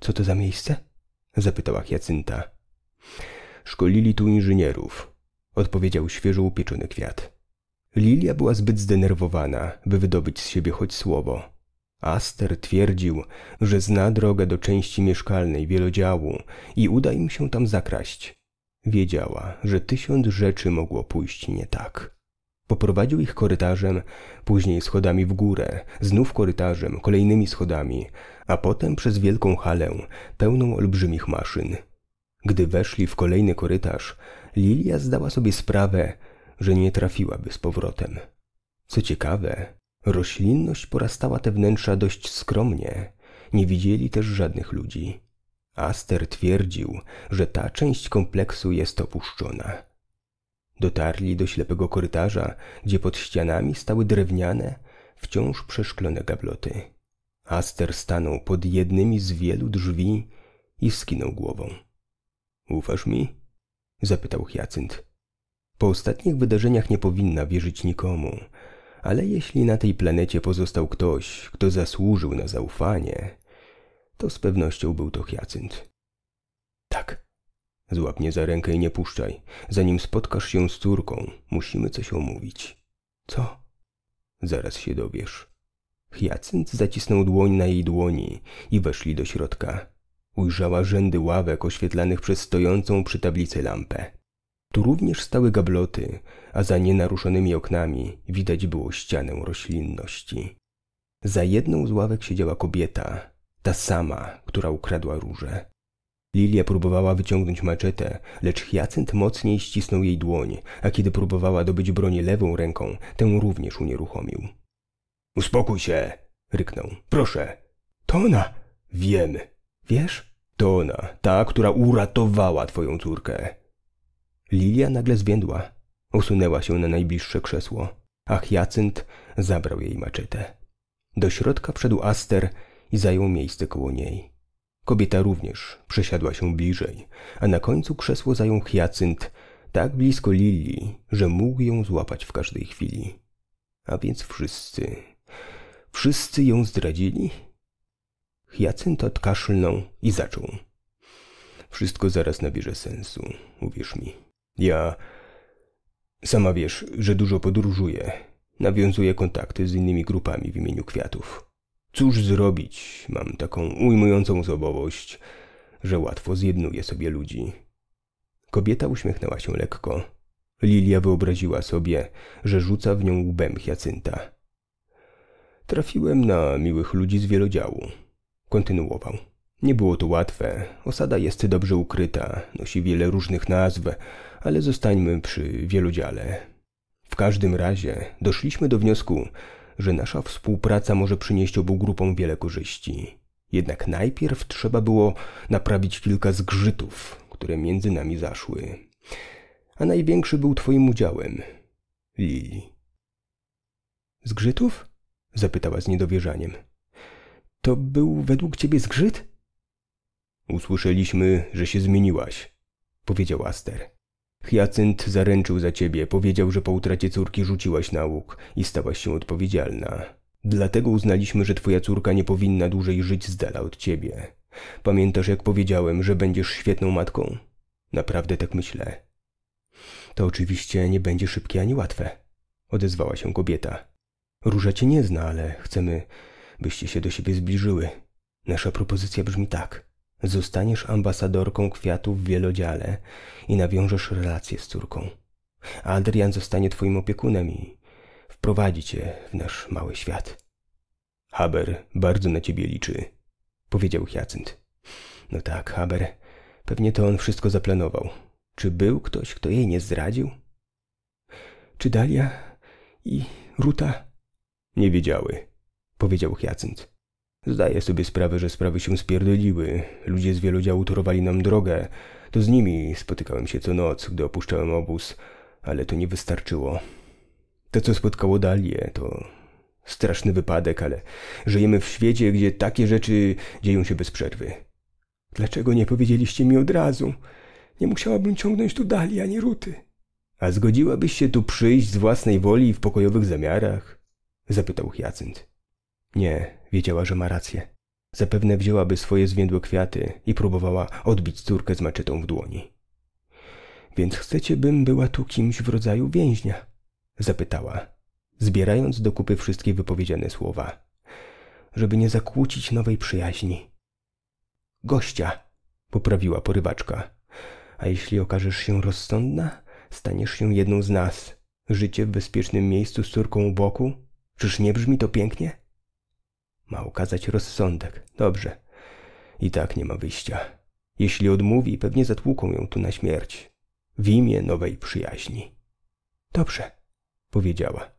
S1: Co to za miejsce? zapytała Jacynta. Szkolili tu inżynierów, odpowiedział świeżo upieczony kwiat. Lilia była zbyt zdenerwowana, by wydobyć z siebie choć słowo. Aster twierdził, że zna drogę do części mieszkalnej wielodziału i uda im się tam zakraść. Wiedziała, że tysiąc rzeczy mogło pójść nie tak. Poprowadził ich korytarzem, później schodami w górę, znów korytarzem, kolejnymi schodami, a potem przez wielką halę, pełną olbrzymich maszyn. Gdy weszli w kolejny korytarz, Lilia zdała sobie sprawę, że nie trafiłaby z powrotem. Co ciekawe, roślinność porastała te wnętrza dość skromnie. Nie widzieli też żadnych ludzi. Aster twierdził, że ta część kompleksu jest opuszczona. Dotarli do ślepego korytarza, gdzie pod ścianami stały drewniane, wciąż przeszklone gabloty. Aster stanął pod jednymi z wielu drzwi i skinął głową. Ufasz mi? zapytał Hyacynt. Po ostatnich wydarzeniach nie powinna wierzyć nikomu, ale jeśli na tej planecie pozostał ktoś, kto zasłużył na zaufanie, to z pewnością był to Hyacynt. Tak. Złap mnie za rękę i nie puszczaj. Zanim spotkasz się z córką, musimy coś omówić. Co? Zaraz się dowiesz. Hyacynt zacisnął dłoń na jej dłoni i weszli do środka. Ujrzała rzędy ławek oświetlanych przez stojącą przy tablicy lampę. Tu również stały gabloty, a za nienaruszonymi oknami widać było ścianę roślinności. Za jedną z ławek siedziała kobieta, ta sama, która ukradła róże. Lilia próbowała wyciągnąć maczetę, lecz Hyacynt mocniej ścisnął jej dłoń, a kiedy próbowała dobyć broń lewą ręką, tę również unieruchomił. Uspokój się! ryknął. Proszę! To ona! Wiem. Wiesz? To ona, ta, która uratowała twoją córkę. Lilia nagle zwiędła. Usunęła się na najbliższe krzesło, a Hyacynt zabrał jej maczetę. Do środka wszedł Aster i zajął miejsce koło niej. Kobieta również przesiadła się bliżej, a na końcu krzesło zajął hyacynt tak blisko Lili, że mógł ją złapać w każdej chwili. A więc wszyscy, wszyscy ją zdradzili? Hyacynt odkaszlnął i zaczął. Wszystko zaraz nabierze sensu, uwierz mi. Ja... Sama wiesz, że dużo podróżuję. Nawiązuję kontakty z innymi grupami w imieniu kwiatów. Cóż zrobić? Mam taką ujmującą osobowość, że łatwo zjednuję sobie ludzi. Kobieta uśmiechnęła się lekko. Lilia wyobraziła sobie, że rzuca w nią łbem Hyacynta. Trafiłem na miłych ludzi z wielodziału. Kontynuował. Nie było to łatwe. Osada jest dobrze ukryta, nosi wiele różnych nazw, ale zostańmy przy wielodziale. W każdym razie doszliśmy do wniosku, że nasza współpraca może przynieść obu grupom wiele korzyści. Jednak najpierw trzeba było naprawić kilka zgrzytów, które między nami zaszły. A największy był twoim udziałem, Lili. Zgrzytów? zapytała z niedowierzaniem. To był według ciebie zgrzyt? Usłyszeliśmy, że się zmieniłaś, powiedział Aster. Hyacynt zaręczył za ciebie, powiedział, że po utracie córki rzuciłaś nauk i stałaś się odpowiedzialna. Dlatego uznaliśmy, że twoja córka nie powinna dłużej żyć z dala od ciebie. Pamiętasz, jak powiedziałem, że będziesz świetną matką? Naprawdę tak myślę. To oczywiście nie będzie szybkie ani łatwe, odezwała się kobieta. Róża cię nie zna, ale chcemy, byście się do siebie zbliżyły. Nasza propozycja brzmi tak. Zostaniesz ambasadorką kwiatów w wielodziale i nawiążesz relacje z córką. Adrian zostanie twoim opiekunem i wprowadzi cię w nasz mały świat. Haber bardzo na ciebie liczy, powiedział Hyacynt. No tak, Haber, pewnie to on wszystko zaplanował. Czy był ktoś, kto jej nie zdradził? Czy Dalia i Ruta? Nie wiedziały, powiedział Hyacynt. Zdaję sobie sprawę, że sprawy się spierdoliły. Ludzie z wielodziału torowali nam drogę. To z nimi spotykałem się co noc, gdy opuszczałem obóz, ale to nie wystarczyło. To, co spotkało Dalię, to straszny wypadek, ale żyjemy w świecie, gdzie takie rzeczy dzieją się bez przerwy. Dlaczego nie powiedzieliście mi od razu? Nie musiałabym ciągnąć tu Dali ani Ruty. A zgodziłabyś się tu przyjść z własnej woli i w pokojowych zamiarach? Zapytał Hyacynt. Nie, wiedziała, że ma rację. Zapewne wzięłaby swoje zwiędłe kwiaty i próbowała odbić córkę z maczetą w dłoni. Więc chcecie, bym była tu kimś w rodzaju więźnia? Zapytała, zbierając do kupy wszystkie wypowiedziane słowa. Żeby nie zakłócić nowej przyjaźni. Gościa, poprawiła porywaczka. A jeśli okażesz się rozsądna, staniesz się jedną z nas. Życie w bezpiecznym miejscu z córką u boku? Czyż nie brzmi to pięknie? Ma ukazać rozsądek. Dobrze. I tak nie ma wyjścia. Jeśli odmówi, pewnie zatłuką ją tu na śmierć. W imię nowej przyjaźni. Dobrze, powiedziała.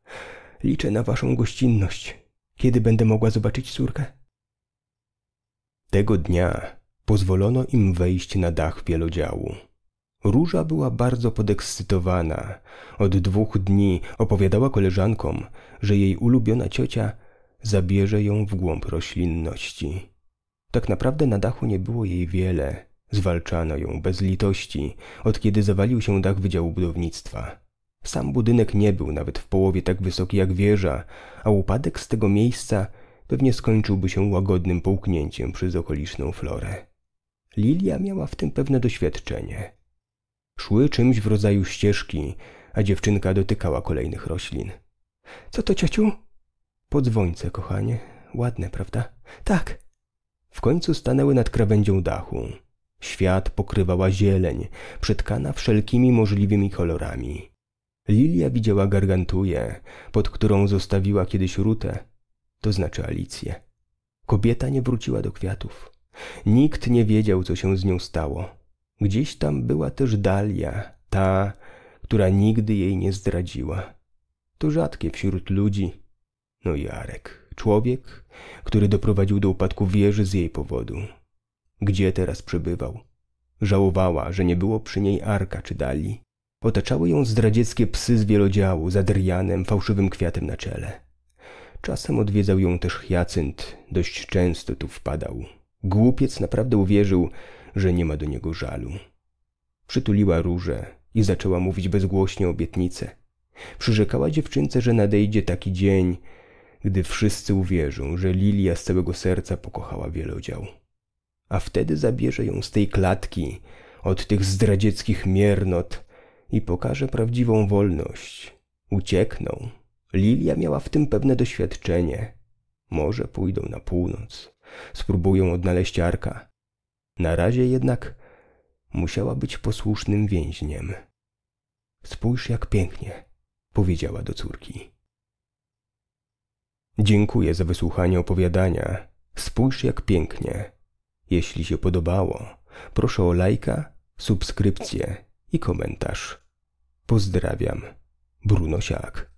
S1: Liczę na waszą gościnność. Kiedy będę mogła zobaczyć córkę? Tego dnia pozwolono im wejść na dach wielodziału. Róża była bardzo podekscytowana. Od dwóch dni opowiadała koleżankom, że jej ulubiona ciocia zabierze ją w głąb roślinności. Tak naprawdę na dachu nie było jej wiele. Zwalczano ją bez litości, od kiedy zawalił się dach Wydziału Budownictwa. Sam budynek nie był nawet w połowie tak wysoki jak wieża, a upadek z tego miejsca pewnie skończyłby się łagodnym połknięciem przez okoliczną florę. Lilia miała w tym pewne doświadczenie. Szły czymś w rodzaju ścieżki, a dziewczynka dotykała kolejnych roślin. – Co to, ciociu? Podwońce, kochanie. Ładne, prawda? Tak. W końcu stanęły nad krawędzią dachu. Świat pokrywała zieleń, przetkana wszelkimi możliwymi kolorami. Lilia widziała gargantuję, pod którą zostawiła kiedyś Rutę, to znaczy Alicję. Kobieta nie wróciła do kwiatów. Nikt nie wiedział, co się z nią stało. Gdzieś tam była też Dalia, ta, która nigdy jej nie zdradziła. To rzadkie wśród ludzi, no Jarek, człowiek, który doprowadził do upadku wieży z jej powodu. Gdzie teraz przebywał? Żałowała, że nie było przy niej arka czy dali. Otaczały ją zdradzieckie psy z wielodziału, Adrianem, fałszywym kwiatem na czele. Czasem odwiedzał ją też Hyacynt, dość często tu wpadał. Głupiec naprawdę uwierzył, że nie ma do niego żalu. Przytuliła róże i zaczęła mówić bezgłośnie obietnice. Przyrzekała dziewczynce, że nadejdzie taki dzień, gdy wszyscy uwierzą, że Lilia z całego serca pokochała wielodział. A wtedy zabierze ją z tej klatki, od tych zdradzieckich miernot i pokaże prawdziwą wolność. Uciekną. Lilia miała w tym pewne doświadczenie. Może pójdą na północ, spróbują odnaleźć arka. Na razie jednak musiała być posłusznym więźniem. Spójrz, jak pięknie, powiedziała do córki. Dziękuję za wysłuchanie opowiadania. Spójrz jak pięknie. Jeśli się podobało, proszę o lajka, subskrypcję i komentarz. Pozdrawiam. Bruno Siak.